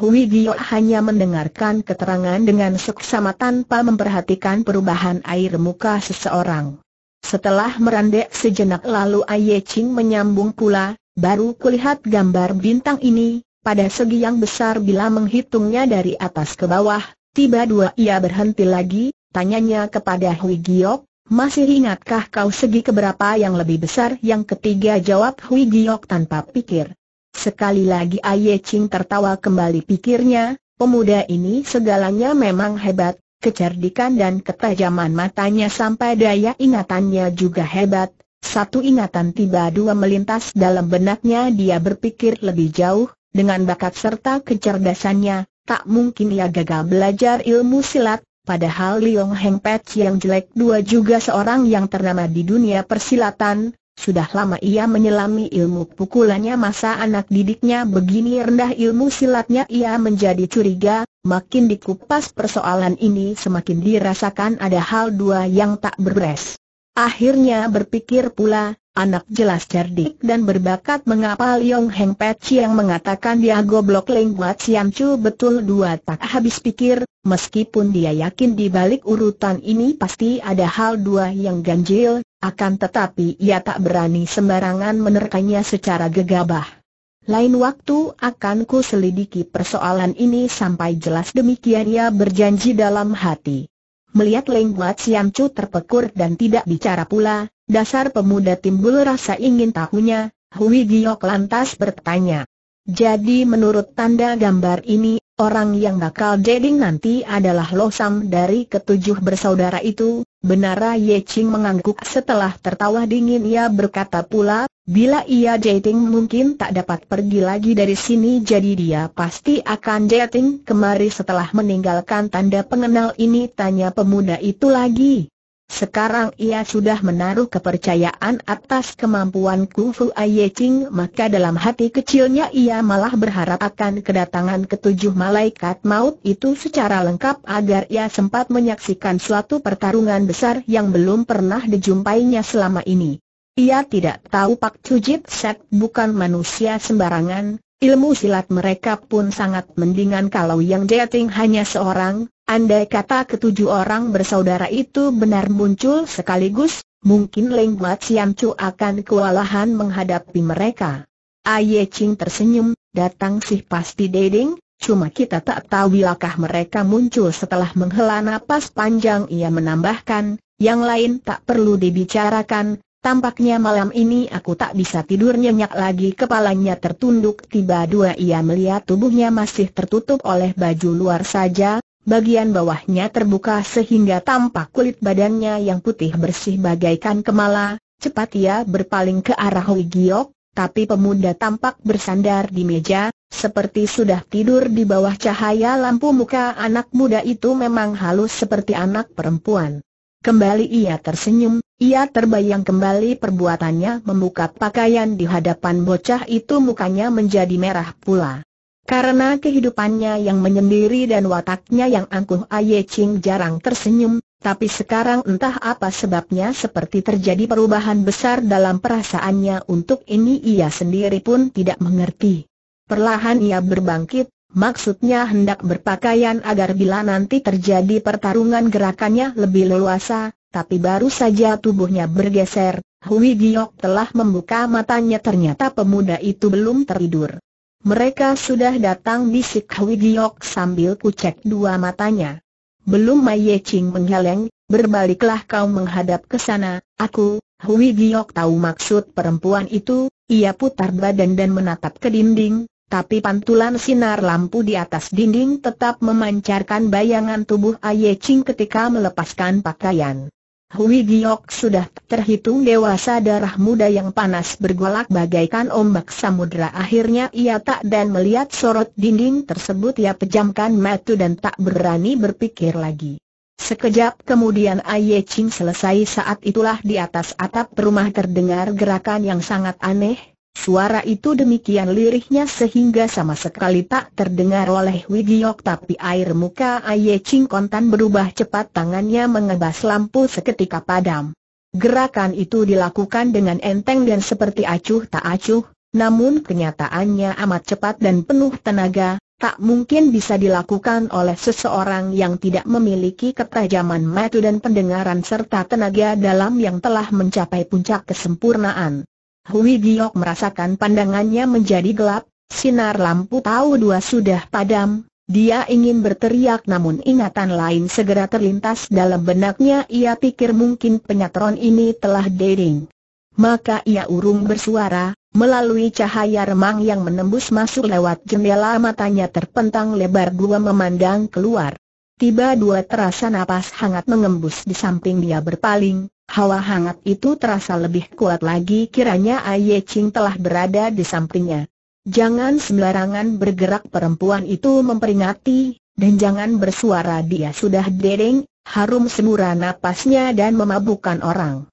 Hui Gio hanya mendengarkan keterangan dengan seksama tanpa memperhatikan perubahan air muka seseorang. Setelah merandek sejenak lalu Aye Ching menyambung pula, baru kulihat gambar bintang ini, pada segi yang besar bila menghitungnya dari atas ke bawah, tiba dua ia berhenti lagi, tanyanya kepada Hui Giok, masih ingatkah kau segi keberapa yang lebih besar? Yang ketiga jawab Hui Giok tanpa pikir. Sekali lagi Aye Ching tertawa kembali pikirnya, pemuda ini segalanya memang hebat, kecerdikan dan ketajaman matanya sampai daya ingatannya juga hebat. Satu ingatan tiba dua melintas dalam benaknya dia berpikir lebih jauh, dengan bakat serta kecerdasannya, tak mungkin ia gagal belajar ilmu silat, Padahal Liong Heng Pet yang jelek dua juga seorang yang ternama di dunia persilatan, sudah lama ia menyelami ilmu pukulannya masa anak didiknya begini rendah ilmu silatnya ia menjadi curiga, makin dikupas persoalan ini semakin dirasakan ada hal dua yang tak beres. Akhirnya berpikir pula, Anak jelas cerdik dan berbakat mengapa Liong Heng Pet yang mengatakan dia goblok Leng Guat Siam Chu betul dua tak habis pikir, meskipun dia yakin di balik urutan ini pasti ada hal dua yang ganjil, akan tetapi ia tak berani sembarangan menerkanya secara gegabah. Lain waktu akan ku selidiki persoalan ini sampai jelas demikian ia berjanji dalam hati. Melihat Leng Guat Siam Chu terpekur dan tidak bicara pula, Dasar pemuda timbul rasa ingin tahunya, Hui Giok lantas bertanya. Jadi menurut tanda gambar ini, orang yang bakal jading nanti adalah losam dari ketujuh bersaudara itu, benara Ye Ching mengangguk setelah tertawa dingin ia berkata pula, bila ia jading mungkin tak dapat pergi lagi dari sini jadi dia pasti akan jading kemari setelah meninggalkan tanda pengenal ini tanya pemuda itu lagi. Sekarang ia sudah menaruh kepercayaan atas kemampuan Kufu Aye Ching maka dalam hati kecilnya ia malah berharap akan kedatangan ketujuh malaikat maut itu secara lengkap agar ia sempat menyaksikan suatu pertarungan besar yang belum pernah dijumpainya selama ini. Ia tidak tahu Pak Chujit Set bukan manusia sembarangan, ilmu silat mereka pun sangat mendingan kalau yang dating hanya seorang, Andai kata ketujuh orang bersaudara itu benar muncul sekaligus, mungkin Leng Guat Siam Chu akan kewalahan menghadapi mereka. Aye ah Ching tersenyum, datang sih pasti deding, cuma kita tak tahu bilakah mereka muncul setelah menghela napas panjang ia menambahkan, yang lain tak perlu dibicarakan, tampaknya malam ini aku tak bisa tidur nyenyak lagi kepalanya tertunduk tiba dua ia melihat tubuhnya masih tertutup oleh baju luar saja, Bagian bawahnya terbuka sehingga tampak kulit badannya yang putih bersih bagaikan kemala, cepat ia berpaling ke arah Hui Giok, tapi pemuda tampak bersandar di meja, seperti sudah tidur di bawah cahaya lampu muka anak muda itu memang halus seperti anak perempuan. Kembali ia tersenyum, ia terbayang kembali perbuatannya membuka pakaian di hadapan bocah itu mukanya menjadi merah pula. Karena kehidupannya yang menyendiri dan wataknya yang angkuh Aye Ching jarang tersenyum, tapi sekarang entah apa sebabnya seperti terjadi perubahan besar dalam perasaannya untuk ini ia sendiri pun tidak mengerti. Perlahan ia berbangkit, maksudnya hendak berpakaian agar bila nanti terjadi pertarungan gerakannya lebih leluasa, tapi baru saja tubuhnya bergeser, Hui Giok telah membuka matanya ternyata pemuda itu belum tertidur. Mereka sudah datang bisik Hwi Giok sambil kucek dua matanya. Belum Mai Ye Ching menghaleng, berbaliklah kau menghadap ke sana, aku, Hui Giok tahu maksud perempuan itu, ia putar badan dan menatap ke dinding, tapi pantulan sinar lampu di atas dinding tetap memancarkan bayangan tubuh Ye Ching ketika melepaskan pakaian. Hui Giok sudah terhitung dewasa darah muda yang panas bergolak bagaikan ombak samudera. Akhirnya ia tak dan melihat sorot dinding tersebut ia pejamkan mata dan tak berani berpikir lagi. Sekejap kemudian Aye Ching selesai saat itulah di atas atap rumah terdengar gerakan yang sangat aneh, Suara itu demikian lirihnya sehingga sama sekali tak terdengar oleh Wigiok tapi air muka Aye Ching Kontan berubah cepat tangannya mengebas lampu seketika padam. Gerakan itu dilakukan dengan enteng dan seperti acuh tak acuh, namun kenyataannya amat cepat dan penuh tenaga, tak mungkin bisa dilakukan oleh seseorang yang tidak memiliki ketajaman mata dan pendengaran serta tenaga dalam yang telah mencapai puncak kesempurnaan. Hui Giok merasakan pandangannya menjadi gelap, sinar lampu tahu dua sudah padam, dia ingin berteriak namun ingatan lain segera terlintas dalam benaknya ia pikir mungkin penyatron ini telah dering. Maka ia urung bersuara, melalui cahaya remang yang menembus masuk lewat jendela matanya terpentang lebar dua memandang keluar. Tiba dua terasa napas hangat mengembus di samping dia berpaling, Hawa hangat itu terasa lebih kuat lagi kiranya Aye Ching telah berada di sampingnya. Jangan sembarangan bergerak perempuan itu memperingati, dan jangan bersuara dia sudah dering, harum semura napasnya dan memabukkan orang.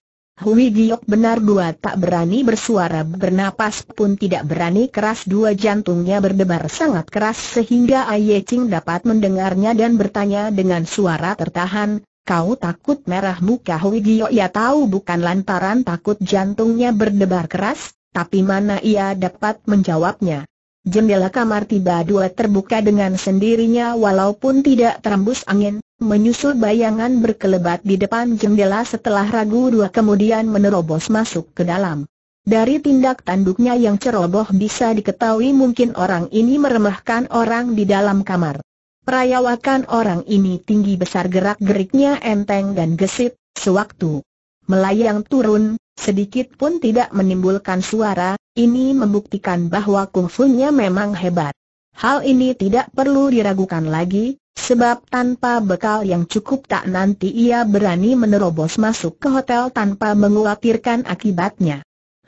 Hui Giok benar dua tak berani bersuara bernapas pun tidak berani keras dua jantungnya berdebar sangat keras sehingga Aye Ching dapat mendengarnya dan bertanya dengan suara tertahan, Kau takut merah muka Hui Gio ia tahu bukan lantaran takut jantungnya berdebar keras, tapi mana ia dapat menjawabnya. Jendela kamar tiba dua terbuka dengan sendirinya walaupun tidak terembus angin, menyusul bayangan berkelebat di depan jendela setelah ragu dua kemudian menerobos masuk ke dalam. Dari tindak tanduknya yang ceroboh bisa diketahui mungkin orang ini meremehkan orang di dalam kamar. Perayawakan orang ini tinggi besar gerak-geriknya enteng dan gesit, sewaktu melayang turun, sedikit pun tidak menimbulkan suara, ini membuktikan bahwa kungfunya memang hebat. Hal ini tidak perlu diragukan lagi, sebab tanpa bekal yang cukup tak nanti ia berani menerobos masuk ke hotel tanpa mengkhawatirkan akibatnya.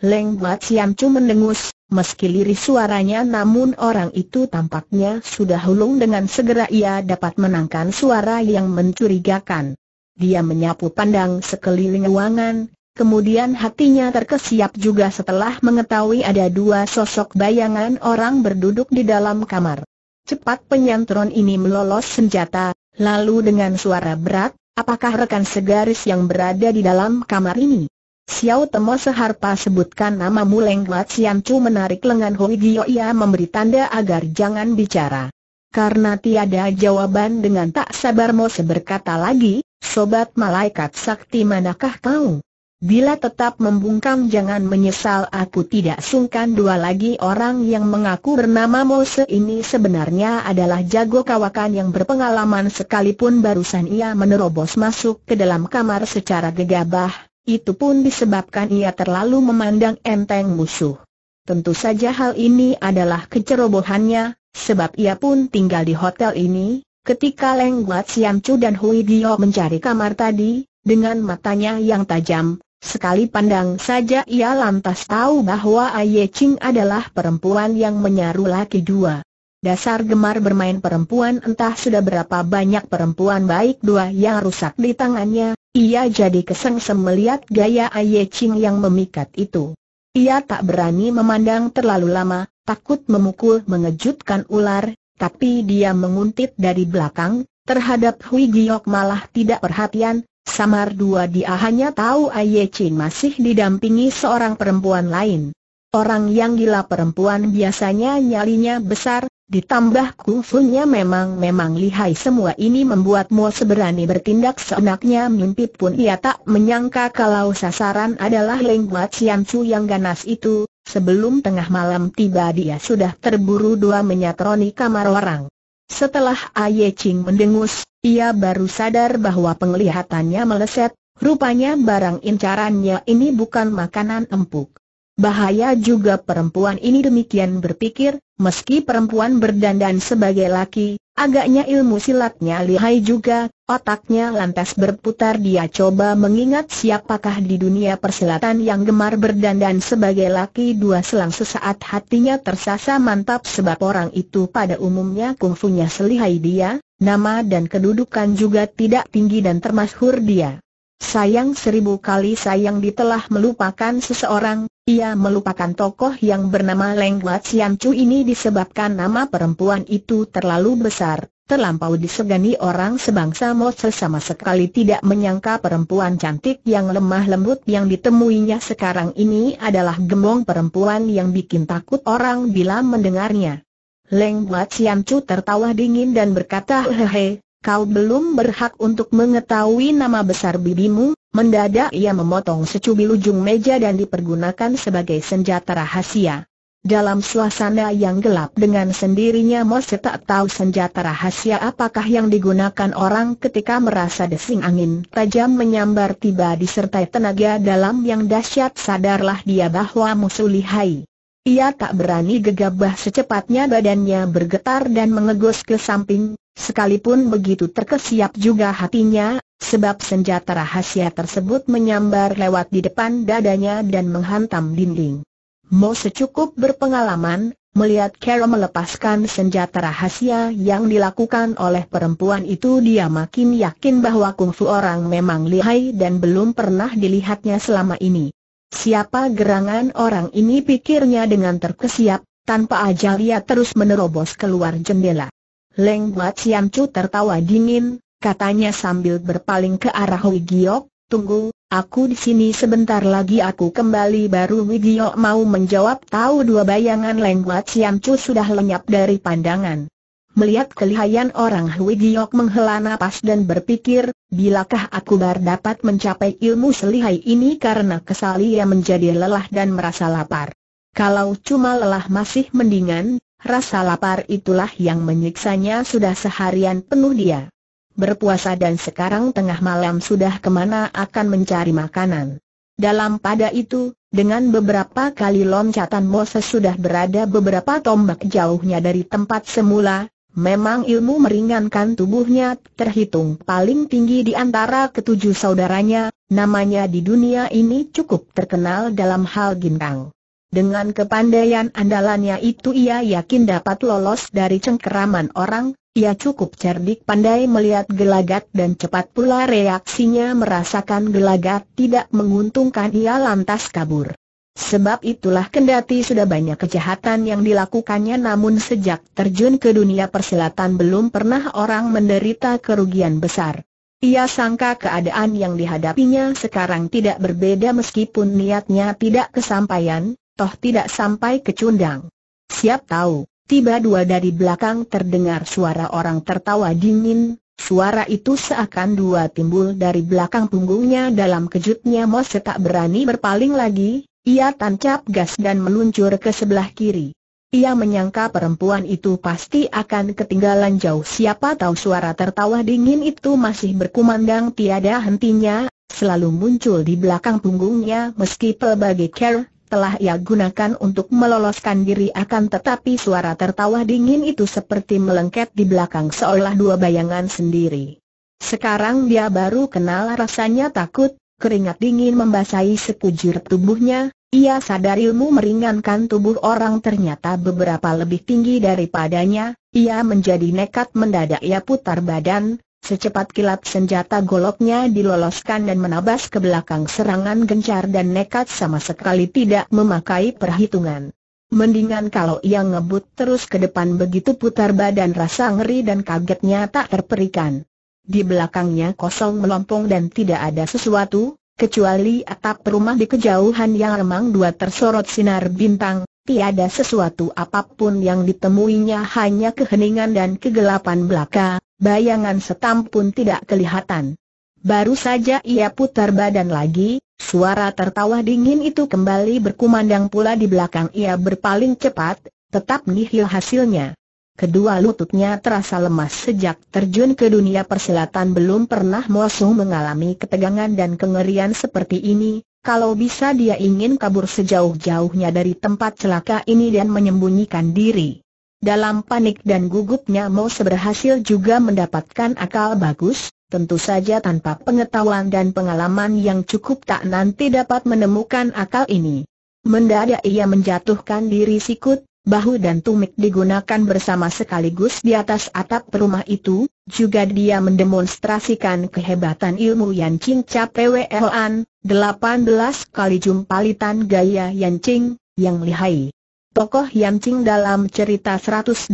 Leng Mat Siam Chu mendengus, meski lirih suaranya namun orang itu tampaknya sudah hulung dengan segera ia dapat menangkan suara yang mencurigakan. Dia menyapu pandang sekeliling ruangan, kemudian hatinya terkesiap juga setelah mengetahui ada dua sosok bayangan orang berduduk di dalam kamar. Cepat penyantron ini melolos senjata, lalu dengan suara berat, apakah rekan segaris yang berada di dalam kamar ini? Xiao Temo seharpa sebutkan nama Muleng Lat Sian Chu menarik lengan Hui Gio ia memberi tanda agar jangan bicara. Karena tiada jawaban dengan tak sabar Mo seberkata lagi, Sobat Malaikat Sakti manakah kau? Bila tetap membungkam jangan menyesal aku tidak sungkan dua lagi orang yang mengaku bernama Mose ini sebenarnya adalah jago kawakan yang berpengalaman sekalipun barusan ia menerobos masuk ke dalam kamar secara gegabah, itu pun disebabkan ia terlalu memandang enteng musuh. Tentu saja hal ini adalah kecerobohannya, sebab ia pun tinggal di hotel ini, ketika Leng Guat Siam Chu dan Hui Dio mencari kamar tadi, dengan matanya yang tajam, Sekali pandang saja ia lantas tahu bahwa Aye Ching adalah perempuan yang menyaru laki dua. Dasar gemar bermain perempuan entah sudah berapa banyak perempuan baik dua yang rusak di tangannya, ia jadi kesengsem melihat gaya Aye Ching yang memikat itu. Ia tak berani memandang terlalu lama, takut memukul mengejutkan ular, tapi dia menguntit dari belakang, terhadap Hui Giok malah tidak perhatian, samar dua dia hanya tahu Aye Ching masih didampingi seorang perempuan lain. Orang yang gila perempuan biasanya nyalinya besar, Ditambah kungfunya memang-memang lihai semua ini membuat Mo seberani bertindak seenaknya mimpi pun ia tak menyangka kalau sasaran adalah Leng Buat Su yang ganas itu, sebelum tengah malam tiba dia sudah terburu dua menyatroni kamar orang. Setelah Aye Ching mendengus, ia baru sadar bahwa penglihatannya meleset, rupanya barang incarannya ini bukan makanan empuk. Bahaya juga perempuan ini demikian berpikir, meski perempuan berdandan sebagai laki, agaknya ilmu silatnya lihai juga, otaknya lantas berputar dia coba mengingat siapakah di dunia persilatan yang gemar berdandan sebagai laki dua selang sesaat hatinya tersasa mantap sebab orang itu pada umumnya kungfunya selihai dia, nama dan kedudukan juga tidak tinggi dan termasyhur dia. Sayang seribu kali sayang ditelah melupakan seseorang, ia melupakan tokoh yang bernama Leng Sian Chu ini disebabkan nama perempuan itu terlalu besar, terlampau disegani orang sebangsa Mo sama sekali tidak menyangka perempuan cantik yang lemah lembut yang ditemuinya sekarang ini adalah gembong perempuan yang bikin takut orang bila mendengarnya. Leng Sian Chu tertawa dingin dan berkata hehehe, kau belum berhak untuk mengetahui nama besar bibimu, mendadak ia memotong secubil ujung meja dan dipergunakan sebagai senjata rahasia. Dalam suasana yang gelap dengan sendirinya Mose tak tahu senjata rahasia apakah yang digunakan orang ketika merasa desing angin tajam menyambar tiba disertai tenaga dalam yang dahsyat sadarlah dia bahwa musuh lihai. Ia tak berani gegabah secepatnya badannya bergetar dan mengegos ke samping, sekalipun begitu terkesiap juga hatinya, sebab senjata rahasia tersebut menyambar lewat di depan dadanya dan menghantam dinding. Mo secukup berpengalaman, melihat Carol melepaskan senjata rahasia yang dilakukan oleh perempuan itu dia makin yakin bahwa kungfu orang memang lihai dan belum pernah dilihatnya selama ini. Siapa gerangan orang ini pikirnya dengan terkesiap, tanpa ajal ia terus menerobos keluar jendela. Leng Buat Chu tertawa dingin, katanya sambil berpaling ke arah Wigiok, tunggu, aku di sini sebentar lagi aku kembali baru Wigiok mau menjawab tahu dua bayangan Leng Buat Chu sudah lenyap dari pandangan. Melihat kelihayan orang Hui Giok menghela nafas dan berpikir, bilakah aku bar dapat mencapai ilmu selihai ini karena kesal ia menjadi lelah dan merasa lapar. Kalau cuma lelah masih mendingan, rasa lapar itulah yang menyiksanya sudah seharian penuh dia. Berpuasa dan sekarang tengah malam sudah kemana akan mencari makanan. Dalam pada itu, dengan beberapa kali loncatan Moses sudah berada beberapa tombak jauhnya dari tempat semula, Memang ilmu meringankan tubuhnya terhitung paling tinggi di antara ketujuh saudaranya, namanya di dunia ini cukup terkenal dalam hal gintang. Dengan kepandaian andalannya itu ia yakin dapat lolos dari cengkeraman orang, ia cukup cerdik pandai melihat gelagat dan cepat pula reaksinya merasakan gelagat tidak menguntungkan ia lantas kabur. Sebab itulah kendati sudah banyak kejahatan yang dilakukannya namun sejak terjun ke dunia persilatan belum pernah orang menderita kerugian besar. Ia sangka keadaan yang dihadapinya sekarang tidak berbeda meskipun niatnya tidak kesampaian, toh tidak sampai kecundang. Siap tahu, tiba dua dari belakang terdengar suara orang tertawa dingin, Suara itu seakan dua timbul dari belakang punggungnya dalam kejutnya Mose tak berani berpaling lagi, ia tancap gas dan meluncur ke sebelah kiri. Ia menyangka perempuan itu pasti akan ketinggalan jauh siapa tahu suara tertawa dingin itu masih berkumandang tiada hentinya, selalu muncul di belakang punggungnya meski pelbagai care telah ia gunakan untuk meloloskan diri akan tetapi suara tertawa dingin itu seperti melengket di belakang seolah dua bayangan sendiri. Sekarang dia baru kenal rasanya takut, keringat dingin membasahi sekujur tubuhnya, ia sadar ilmu meringankan tubuh orang ternyata beberapa lebih tinggi daripadanya, ia menjadi nekat mendadak ia putar badan, secepat kilat senjata goloknya diloloskan dan menabas ke belakang serangan gencar dan nekat sama sekali tidak memakai perhitungan. Mendingan kalau ia ngebut terus ke depan begitu putar badan rasa ngeri dan kagetnya tak terperikan. Di belakangnya kosong melompong dan tidak ada sesuatu, kecuali atap rumah di kejauhan yang remang dua tersorot sinar bintang, tiada sesuatu apapun yang ditemuinya hanya keheningan dan kegelapan belaka, bayangan setam pun tidak kelihatan. Baru saja ia putar badan lagi, suara tertawa dingin itu kembali berkumandang pula di belakang ia berpaling cepat, tetap nihil hasilnya. Kedua lututnya terasa lemas sejak terjun ke dunia perselatan belum pernah Mosu mengalami ketegangan dan kengerian seperti ini, kalau bisa dia ingin kabur sejauh-jauhnya dari tempat celaka ini dan menyembunyikan diri. Dalam panik dan gugupnya Mo seberhasil juga mendapatkan akal bagus, tentu saja tanpa pengetahuan dan pengalaman yang cukup tak nanti dapat menemukan akal ini. Mendadak ia menjatuhkan diri sikut, bahu dan tumik digunakan bersama sekaligus di atas atap rumah itu, juga dia mendemonstrasikan kehebatan ilmu Yan Ching Capewean, 18 kali jumpalitan gaya Yan Ching, yang lihai. Tokoh Yan Ching dalam cerita 108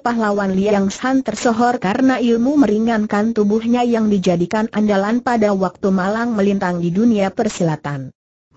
pahlawan Liang Shan tersohor karena ilmu meringankan tubuhnya yang dijadikan andalan pada waktu malang melintang di dunia persilatan.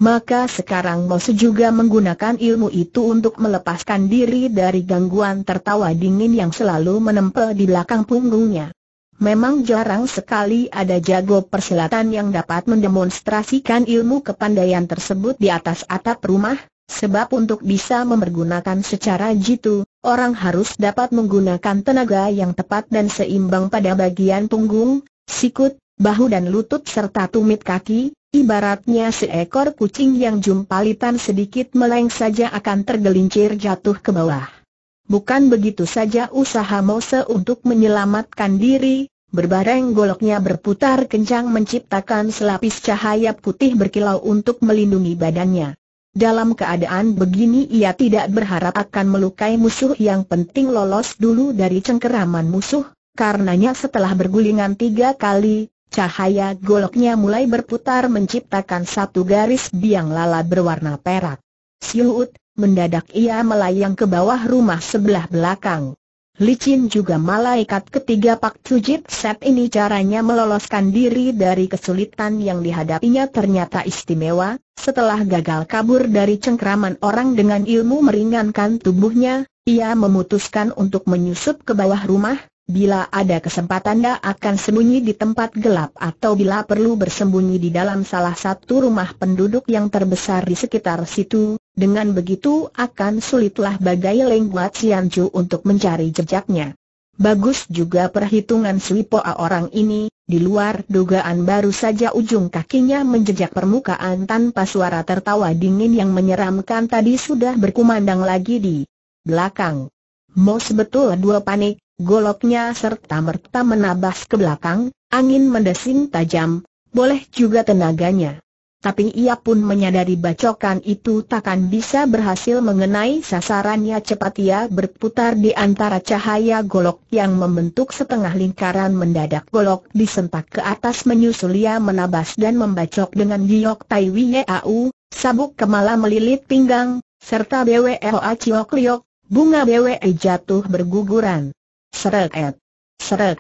Maka sekarang Mose juga menggunakan ilmu itu untuk melepaskan diri dari gangguan tertawa dingin yang selalu menempel di belakang punggungnya. Memang jarang sekali ada jago persilatan yang dapat mendemonstrasikan ilmu kepandaian tersebut di atas atap rumah, sebab untuk bisa mempergunakan secara jitu, orang harus dapat menggunakan tenaga yang tepat dan seimbang pada bagian punggung, sikut, bahu dan lutut serta tumit kaki, Ibaratnya seekor kucing yang jumpalitan sedikit meleng saja akan tergelincir jatuh ke bawah. Bukan begitu saja usaha Mose untuk menyelamatkan diri, berbareng goloknya berputar kencang menciptakan selapis cahaya putih berkilau untuk melindungi badannya. Dalam keadaan begini ia tidak berharap akan melukai musuh yang penting lolos dulu dari cengkeraman musuh, karenanya setelah bergulingan tiga kali, Cahaya goloknya mulai berputar menciptakan satu garis biang lala berwarna perak. Siut, mendadak ia melayang ke bawah rumah sebelah belakang. Licin juga malaikat ketiga Pak Cujit Set ini caranya meloloskan diri dari kesulitan yang dihadapinya ternyata istimewa, setelah gagal kabur dari cengkraman orang dengan ilmu meringankan tubuhnya, ia memutuskan untuk menyusup ke bawah rumah, Bila ada kesempatan dia akan sembunyi di tempat gelap atau bila perlu bersembunyi di dalam salah satu rumah penduduk yang terbesar di sekitar situ, dengan begitu akan sulitlah bagai lengguat Sianju untuk mencari jejaknya. Bagus juga perhitungan Suipoa orang ini, di luar dugaan baru saja ujung kakinya menjejak permukaan tanpa suara tertawa dingin yang menyeramkan tadi sudah berkumandang lagi di belakang. Mau sebetul dua panik, Goloknya serta-merta menabas ke belakang, angin mendesing tajam, boleh juga tenaganya. Tapi ia pun menyadari bacokan itu takkan bisa berhasil mengenai sasarannya cepat ia berputar di antara cahaya golok yang membentuk setengah lingkaran mendadak golok disentak ke atas menyusul ia menabas dan membacok dengan giok tai au sabuk kemala melilit pinggang, serta bwe hoa ciok liok, bunga bwe jatuh berguguran. Seret. Seret.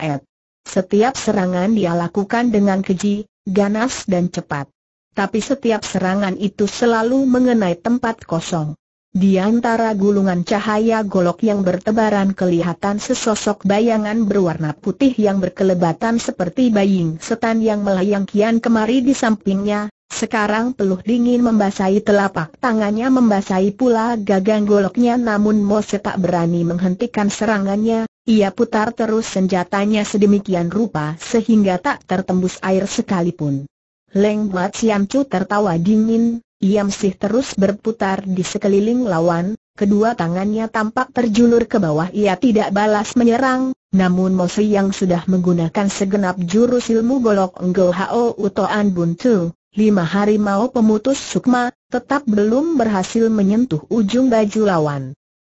Setiap serangan dia lakukan dengan keji, ganas dan cepat. Tapi setiap serangan itu selalu mengenai tempat kosong. Di antara gulungan cahaya golok yang bertebaran kelihatan sesosok bayangan berwarna putih yang berkelebatan seperti bayang setan yang melayang kian kemari di sampingnya, sekarang peluh dingin membasahi telapak tangannya membasahi pula gagang goloknya namun Mose tak berani menghentikan serangannya, ia putar terus senjatanya sedemikian rupa sehingga tak tertembus air sekalipun. Leng Buat Siam Chu tertawa dingin, ia masih terus berputar di sekeliling lawan, kedua tangannya tampak terjulur ke bawah ia tidak balas menyerang, namun Mo yang sudah menggunakan segenap jurus ilmu golok Enggol Hao Utoan Buntu, lima hari mau pemutus sukma, tetap belum berhasil menyentuh ujung baju lawan.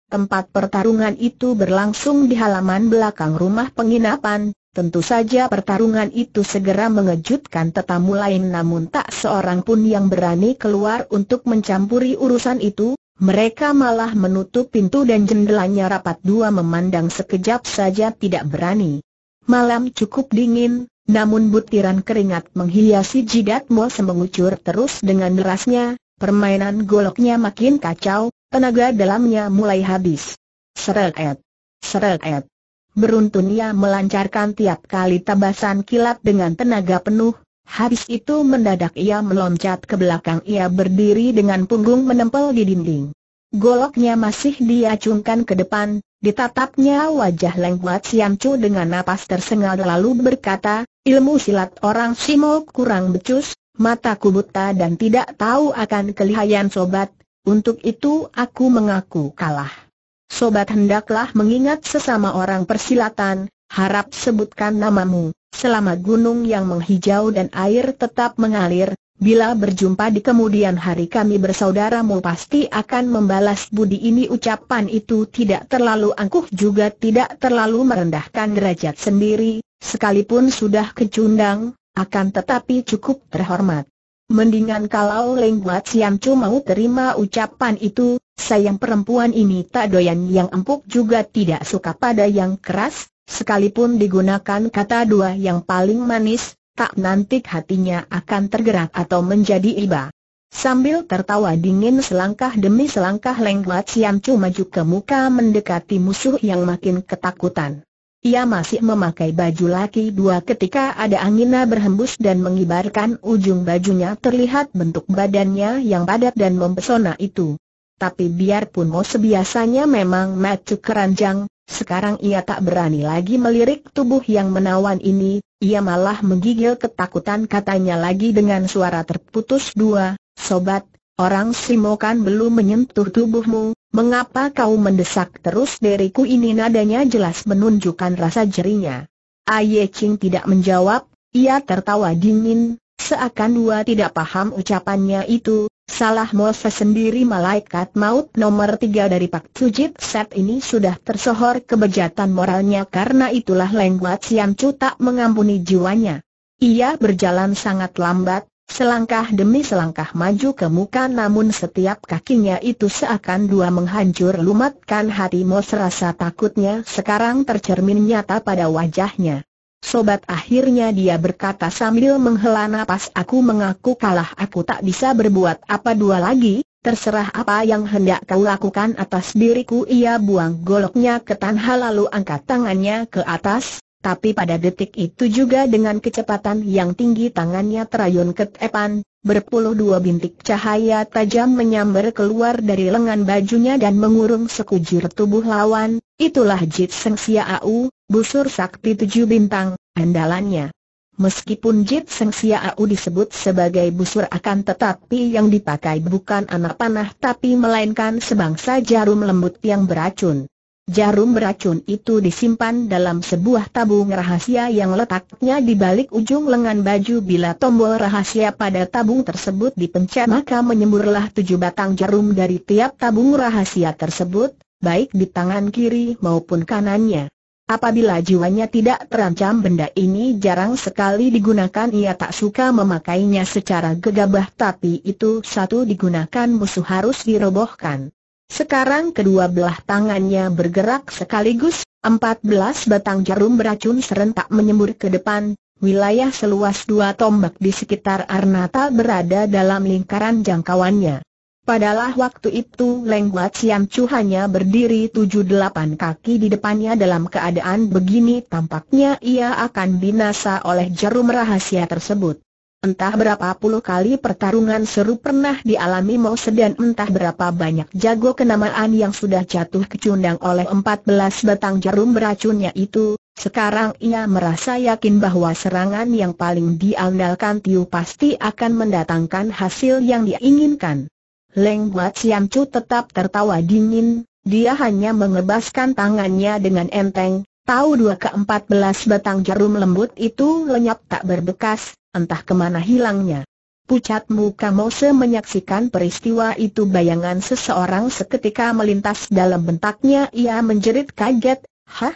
Tempat pertarungan itu berlangsung di halaman belakang rumah penginapan, tentu saja pertarungan itu segera mengejutkan tetamu lain namun tak seorang pun yang berani keluar untuk mencampuri urusan itu, mereka malah menutup pintu dan jendelanya rapat dua memandang sekejap saja tidak berani. Malam cukup dingin, namun butiran keringat menghiasi jidatmu Mo semengucur terus dengan derasnya, permainan goloknya makin kacau, Tenaga dalamnya mulai habis. Seret. Seret. Beruntun ia melancarkan tiap kali tabasan kilat dengan tenaga penuh, Habis itu mendadak ia meloncat ke belakang ia berdiri dengan punggung menempel di dinding. Goloknya masih diacungkan ke depan, ditatapnya wajah lengkuat Siam Chu dengan napas tersengal lalu berkata, ilmu silat orang Simo kurang becus, mataku buta dan tidak tahu akan kelihayan sobat, untuk itu aku mengaku kalah. Sobat hendaklah mengingat sesama orang persilatan, harap sebutkan namamu, selama gunung yang menghijau dan air tetap mengalir, bila berjumpa di kemudian hari kami bersaudaramu pasti akan membalas budi ini ucapan itu tidak terlalu angkuh juga tidak terlalu merendahkan derajat sendiri, sekalipun sudah kecundang, akan tetapi cukup terhormat. Mendingan kalau Leng Buat Siam Chu mau terima ucapan itu, sayang perempuan ini tak doyan yang empuk juga tidak suka pada yang keras, sekalipun digunakan kata dua yang paling manis, tak nantik hatinya akan tergerak atau menjadi iba. Sambil tertawa dingin selangkah demi selangkah Leng Buat Siam Chu maju ke muka mendekati musuh yang makin ketakutan. Ia masih memakai baju laki dua ketika ada angina berhembus dan mengibarkan ujung bajunya terlihat bentuk badannya yang padat dan mempesona itu. Tapi biarpun mau sebiasanya memang macu keranjang, sekarang ia tak berani lagi melirik tubuh yang menawan ini, ia malah menggigil ketakutan katanya lagi dengan suara terputus dua, Sobat, orang Simokan belum menyentuh tubuhmu, Mengapa kau mendesak terus diriku ini nadanya jelas menunjukkan rasa jerinya. Aye Ching tidak menjawab, ia tertawa dingin, seakan dua tidak paham ucapannya itu, salah Moses sendiri malaikat maut nomor tiga dari Pak Sujit Set ini sudah tersohor kebejatan moralnya karena itulah Lengguat Sian Chu tak mengampuni jiwanya. Ia berjalan sangat lambat, Selangkah demi selangkah maju ke muka namun setiap kakinya itu seakan dua menghancur lumatkan hati Mos rasa takutnya sekarang tercermin nyata pada wajahnya. Sobat akhirnya dia berkata sambil menghela nafas, aku mengaku kalah aku tak bisa berbuat apa dua lagi, terserah apa yang hendak kau lakukan atas diriku ia buang goloknya ke tanah lalu angkat tangannya ke atas, tapi pada detik itu juga dengan kecepatan yang tinggi tangannya terayun ke tepan, berpuluh dua bintik cahaya tajam menyambar keluar dari lengan bajunya dan mengurung sekujur tubuh lawan, itulah Jit Seng Au, busur sakti tujuh bintang, andalannya. Meskipun Jit Seng Au disebut sebagai busur akan tetapi yang dipakai bukan anak panah tapi melainkan sebangsa jarum lembut yang beracun. Jarum beracun itu disimpan dalam sebuah tabung rahasia yang letaknya di balik ujung lengan baju Bila tombol rahasia pada tabung tersebut dipencet maka menyemburlah tujuh batang jarum dari tiap tabung rahasia tersebut, baik di tangan kiri maupun kanannya Apabila jiwanya tidak terancam benda ini jarang sekali digunakan ia tak suka memakainya secara gegabah tapi itu satu digunakan musuh harus dirobohkan sekarang kedua belah tangannya bergerak sekaligus, empat belas batang jarum beracun serentak menyembur ke depan, wilayah seluas dua tombak di sekitar Arnata berada dalam lingkaran jangkauannya. Padalah waktu itu Leng Guat Chu hanya berdiri tujuh delapan kaki di depannya dalam keadaan begini tampaknya ia akan binasa oleh jarum rahasia tersebut. Entah berapa puluh kali pertarungan seru pernah dialami Mose dan entah berapa banyak jago kenamaan yang sudah jatuh kecundang oleh 14 batang jarum beracunnya itu, sekarang ia merasa yakin bahwa serangan yang paling diandalkan Tiu pasti akan mendatangkan hasil yang diinginkan. Leng Guat Siam Chu tetap tertawa dingin, dia hanya mengebaskan tangannya dengan enteng, tahu dua ke empat belas batang jarum lembut itu lenyap tak berbekas, entah kemana hilangnya. Pucat muka Mose menyaksikan peristiwa itu bayangan seseorang seketika melintas dalam bentaknya ia menjerit kaget, Hah?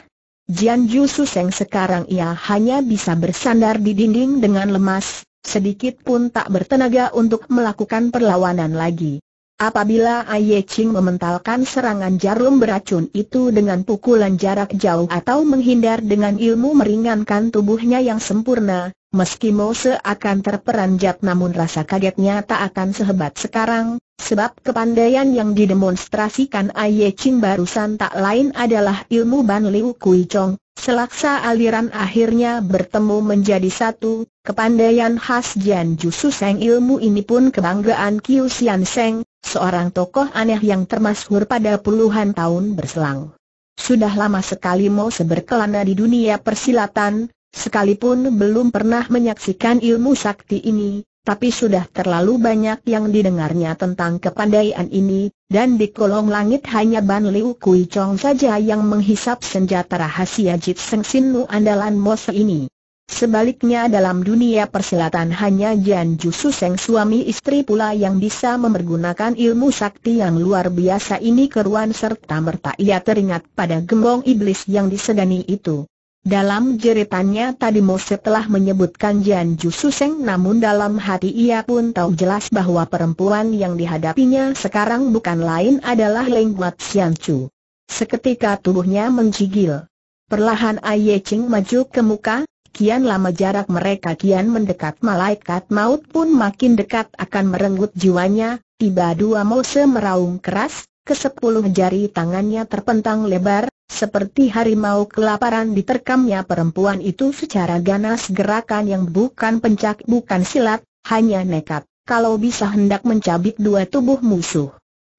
Jian Ju Suseng sekarang ia hanya bisa bersandar di dinding dengan lemas, sedikit pun tak bertenaga untuk melakukan perlawanan lagi. Apabila Aye Ching mementalkan serangan jarum beracun itu dengan pukulan jarak jauh atau menghindar dengan ilmu meringankan tubuhnya yang sempurna, Meski Mose akan terperanjat namun rasa kagetnya tak akan sehebat sekarang, sebab kepandaian yang didemonstrasikan Aye Ching barusan tak lain adalah ilmu Ban Liu Kui Chong, selaksa aliran akhirnya bertemu menjadi satu, kepandaian khas Jian Jusu Seng ilmu ini pun kebanggaan Kiu Sian Seng, seorang tokoh aneh yang termasyhur pada puluhan tahun berselang. Sudah lama sekali Mose berkelana di dunia persilatan, Sekalipun belum pernah menyaksikan ilmu sakti ini, tapi sudah terlalu banyak yang didengarnya tentang kepandaian ini, dan di kolong langit hanya Ban Liu Kui Chong saja yang menghisap senjata rahasia Jit Seng Sin Lu andalan Mose ini. Sebaliknya dalam dunia persilatan hanya Jian Su Seng suami istri pula yang bisa memergunakan ilmu sakti yang luar biasa ini keruan serta merta ia teringat pada gembong iblis yang disegani itu. Dalam jeritannya tadi Mose telah menyebutkan Jian Ju Suseng namun dalam hati ia pun tahu jelas bahwa perempuan yang dihadapinya sekarang bukan lain adalah Leng Guat Sian Chu. Seketika tubuhnya mencigil. Perlahan Aye Ching maju ke muka, kian lama jarak mereka kian mendekat malaikat maut pun makin dekat akan merenggut jiwanya, tiba dua Mose meraung keras, ke sepuluh jari tangannya terpentang lebar, seperti harimau kelaparan diterkamnya perempuan itu secara ganas gerakan yang bukan pencak bukan silat, hanya nekat, kalau bisa hendak mencabik dua tubuh musuh.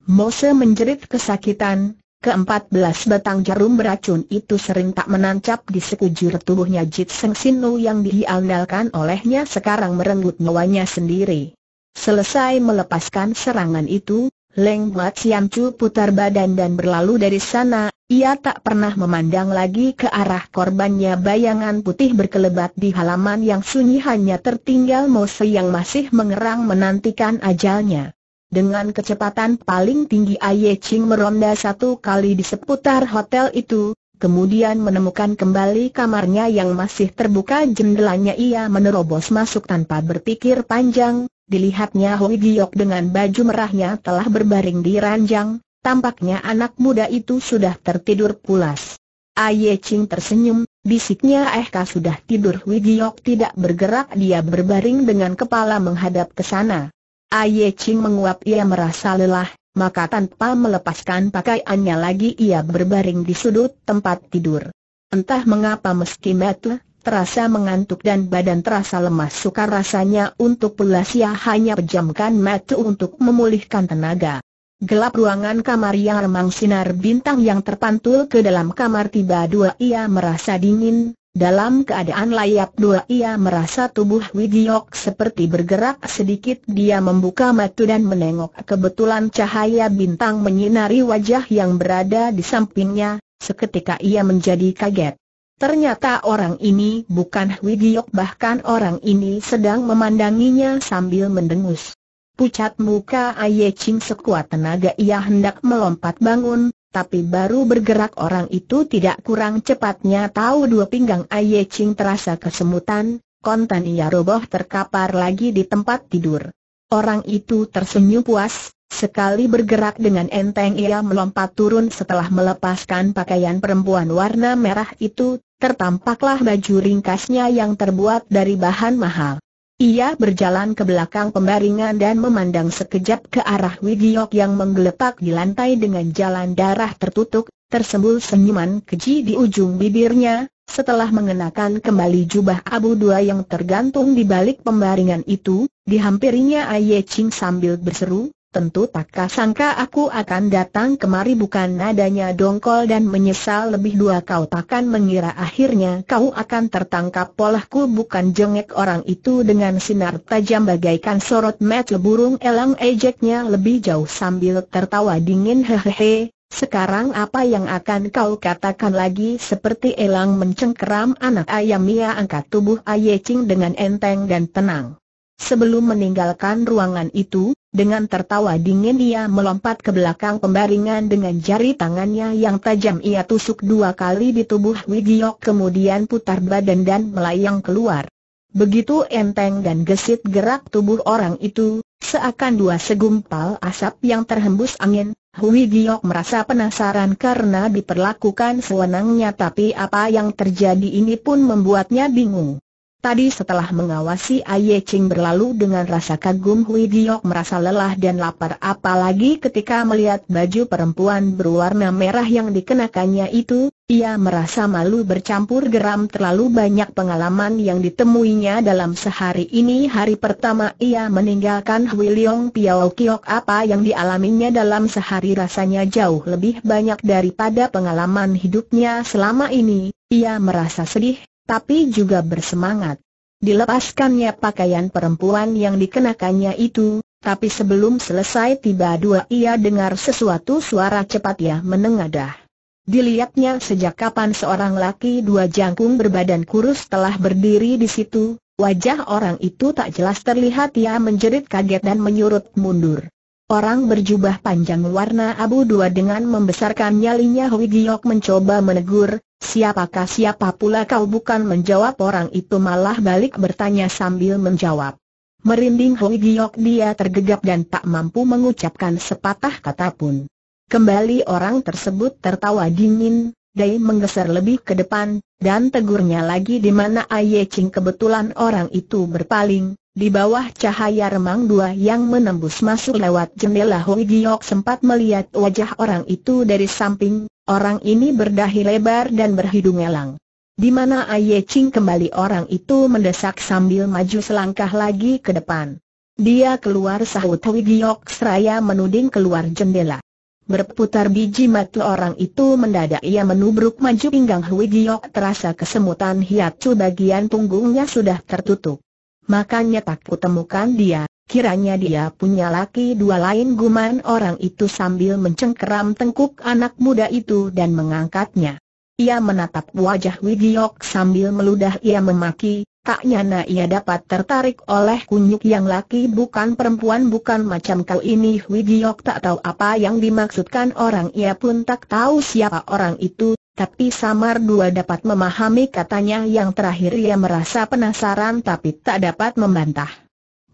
Mose menjerit kesakitan, keempat belas batang jarum beracun itu sering tak menancap di sekujur tubuhnya Jit Seng Sinu yang diandalkan olehnya sekarang merenggut nyawanya sendiri. Selesai melepaskan serangan itu, Leng Buat Siam Chu putar badan dan berlalu dari sana, ia tak pernah memandang lagi ke arah korbannya bayangan putih berkelebat di halaman yang sunyi hanya tertinggal Mose yang masih mengerang menantikan ajalnya. Dengan kecepatan paling tinggi Aye Ching meronda satu kali di seputar hotel itu, kemudian menemukan kembali kamarnya yang masih terbuka jendelanya ia menerobos masuk tanpa berpikir panjang, dilihatnya Hui Giok dengan baju merahnya telah berbaring di ranjang, Tampaknya anak muda itu sudah tertidur pulas. Aye Ching tersenyum, bisiknya Ehka sudah tidur Wijiok tidak bergerak dia berbaring dengan kepala menghadap ke sana. Aye Ching menguap ia merasa lelah, maka tanpa melepaskan pakaiannya lagi ia berbaring di sudut tempat tidur. Entah mengapa meski metu, terasa mengantuk dan badan terasa lemas sukar rasanya untuk pulas ia hanya pejamkan mata untuk memulihkan tenaga. Gelap ruangan kamar yang remang sinar bintang yang terpantul ke dalam kamar tiba dua ia merasa dingin, dalam keadaan layap dua ia merasa tubuh Widiok seperti bergerak sedikit dia membuka mata dan menengok kebetulan cahaya bintang menyinari wajah yang berada di sampingnya, seketika ia menjadi kaget. Ternyata orang ini bukan Widiok bahkan orang ini sedang memandanginya sambil mendengus. Pucat muka Aye Ching sekuat tenaga ia hendak melompat bangun, tapi baru bergerak orang itu tidak kurang cepatnya tahu dua pinggang Aye Ching terasa kesemutan, kontan ia roboh terkapar lagi di tempat tidur. Orang itu tersenyum puas, sekali bergerak dengan enteng ia melompat turun setelah melepaskan pakaian perempuan warna merah itu, tertampaklah baju ringkasnya yang terbuat dari bahan mahal. Ia berjalan ke belakang pembaringan dan memandang sekejap ke arah Wigiok yang menggeletak di lantai dengan jalan darah tertutup, tersembul senyuman keji di ujung bibirnya, setelah mengenakan kembali jubah abu dua yang tergantung di balik pembaringan itu, dihampirinya Aye Ching sambil berseru, tentu tak kasangka aku akan datang kemari bukan nadanya dongkol dan menyesal lebih dua kau takkan mengira akhirnya kau akan tertangkap polahku bukan jengek orang itu dengan sinar tajam bagaikan sorot mata leburung elang ejeknya lebih jauh sambil tertawa dingin hehehe sekarang apa yang akan kau katakan lagi seperti elang mencengkeram anak ayam ia angkat tubuh ayecing dengan enteng dan tenang. Sebelum meninggalkan ruangan itu, dengan tertawa dingin ia melompat ke belakang pembaringan dengan jari tangannya yang tajam ia tusuk dua kali di tubuh Wigiok kemudian putar badan dan melayang keluar. Begitu enteng dan gesit gerak tubuh orang itu, seakan dua segumpal asap yang terhembus angin, Hui Giok merasa penasaran karena diperlakukan sewenangnya tapi apa yang terjadi ini pun membuatnya bingung. Tadi setelah mengawasi Aye Ching berlalu dengan rasa kagum Hui Giok merasa lelah dan lapar apalagi ketika melihat baju perempuan berwarna merah yang dikenakannya itu, ia merasa malu bercampur geram terlalu banyak pengalaman yang ditemuinya dalam sehari ini hari pertama ia meninggalkan Hui Leong Piao Kiok apa yang dialaminya dalam sehari rasanya jauh lebih banyak daripada pengalaman hidupnya selama ini, ia merasa sedih tapi juga bersemangat. Dilepaskannya pakaian perempuan yang dikenakannya itu, tapi sebelum selesai tiba dua ia dengar sesuatu suara cepat ia menengadah. Dilihatnya sejak kapan seorang laki dua jangkung berbadan kurus telah berdiri di situ, wajah orang itu tak jelas terlihat ia menjerit kaget dan menyurut mundur. Orang berjubah panjang warna abu dua dengan membesarkan nyalinya Hui Giok mencoba menegur, siapakah siapa pula kau bukan menjawab orang itu malah balik bertanya sambil menjawab. Merinding Hui Giok dia tergegap dan tak mampu mengucapkan sepatah kata pun. Kembali orang tersebut tertawa dingin, Dai menggeser lebih ke depan, dan tegurnya lagi di mana Aye Ching kebetulan orang itu berpaling, di bawah cahaya remang dua yang menembus masuk lewat jendela Hui Giok sempat melihat wajah orang itu dari samping, orang ini berdahi lebar dan berhidung elang. Di mana Aye Ching kembali orang itu mendesak sambil maju selangkah lagi ke depan. Dia keluar sahut Hui Giok seraya menuding keluar jendela. Berputar biji mata orang itu mendadak ia menubruk maju pinggang Hui Giok terasa kesemutan cu bagian punggungnya sudah tertutup makanya tak kutemukan dia. Kiranya dia punya laki dua lain guman orang itu sambil mencengkeram tengkuk anak muda itu dan mengangkatnya. Ia menatap wajah Wigiok sambil meludah ia memaki, tak nyana ia dapat tertarik oleh kunyuk yang laki bukan perempuan bukan macam kau ini Wigiok tak tahu apa yang dimaksudkan orang ia pun tak tahu siapa orang itu tapi Samar Dua dapat memahami katanya yang terakhir ia merasa penasaran tapi tak dapat membantah.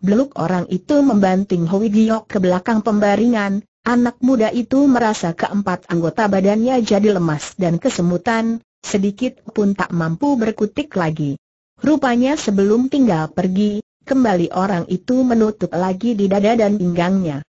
Beluk orang itu membanting Hui Giok ke belakang pembaringan, anak muda itu merasa keempat anggota badannya jadi lemas dan kesemutan, sedikit pun tak mampu berkutik lagi. Rupanya sebelum tinggal pergi, kembali orang itu menutup lagi di dada dan pinggangnya.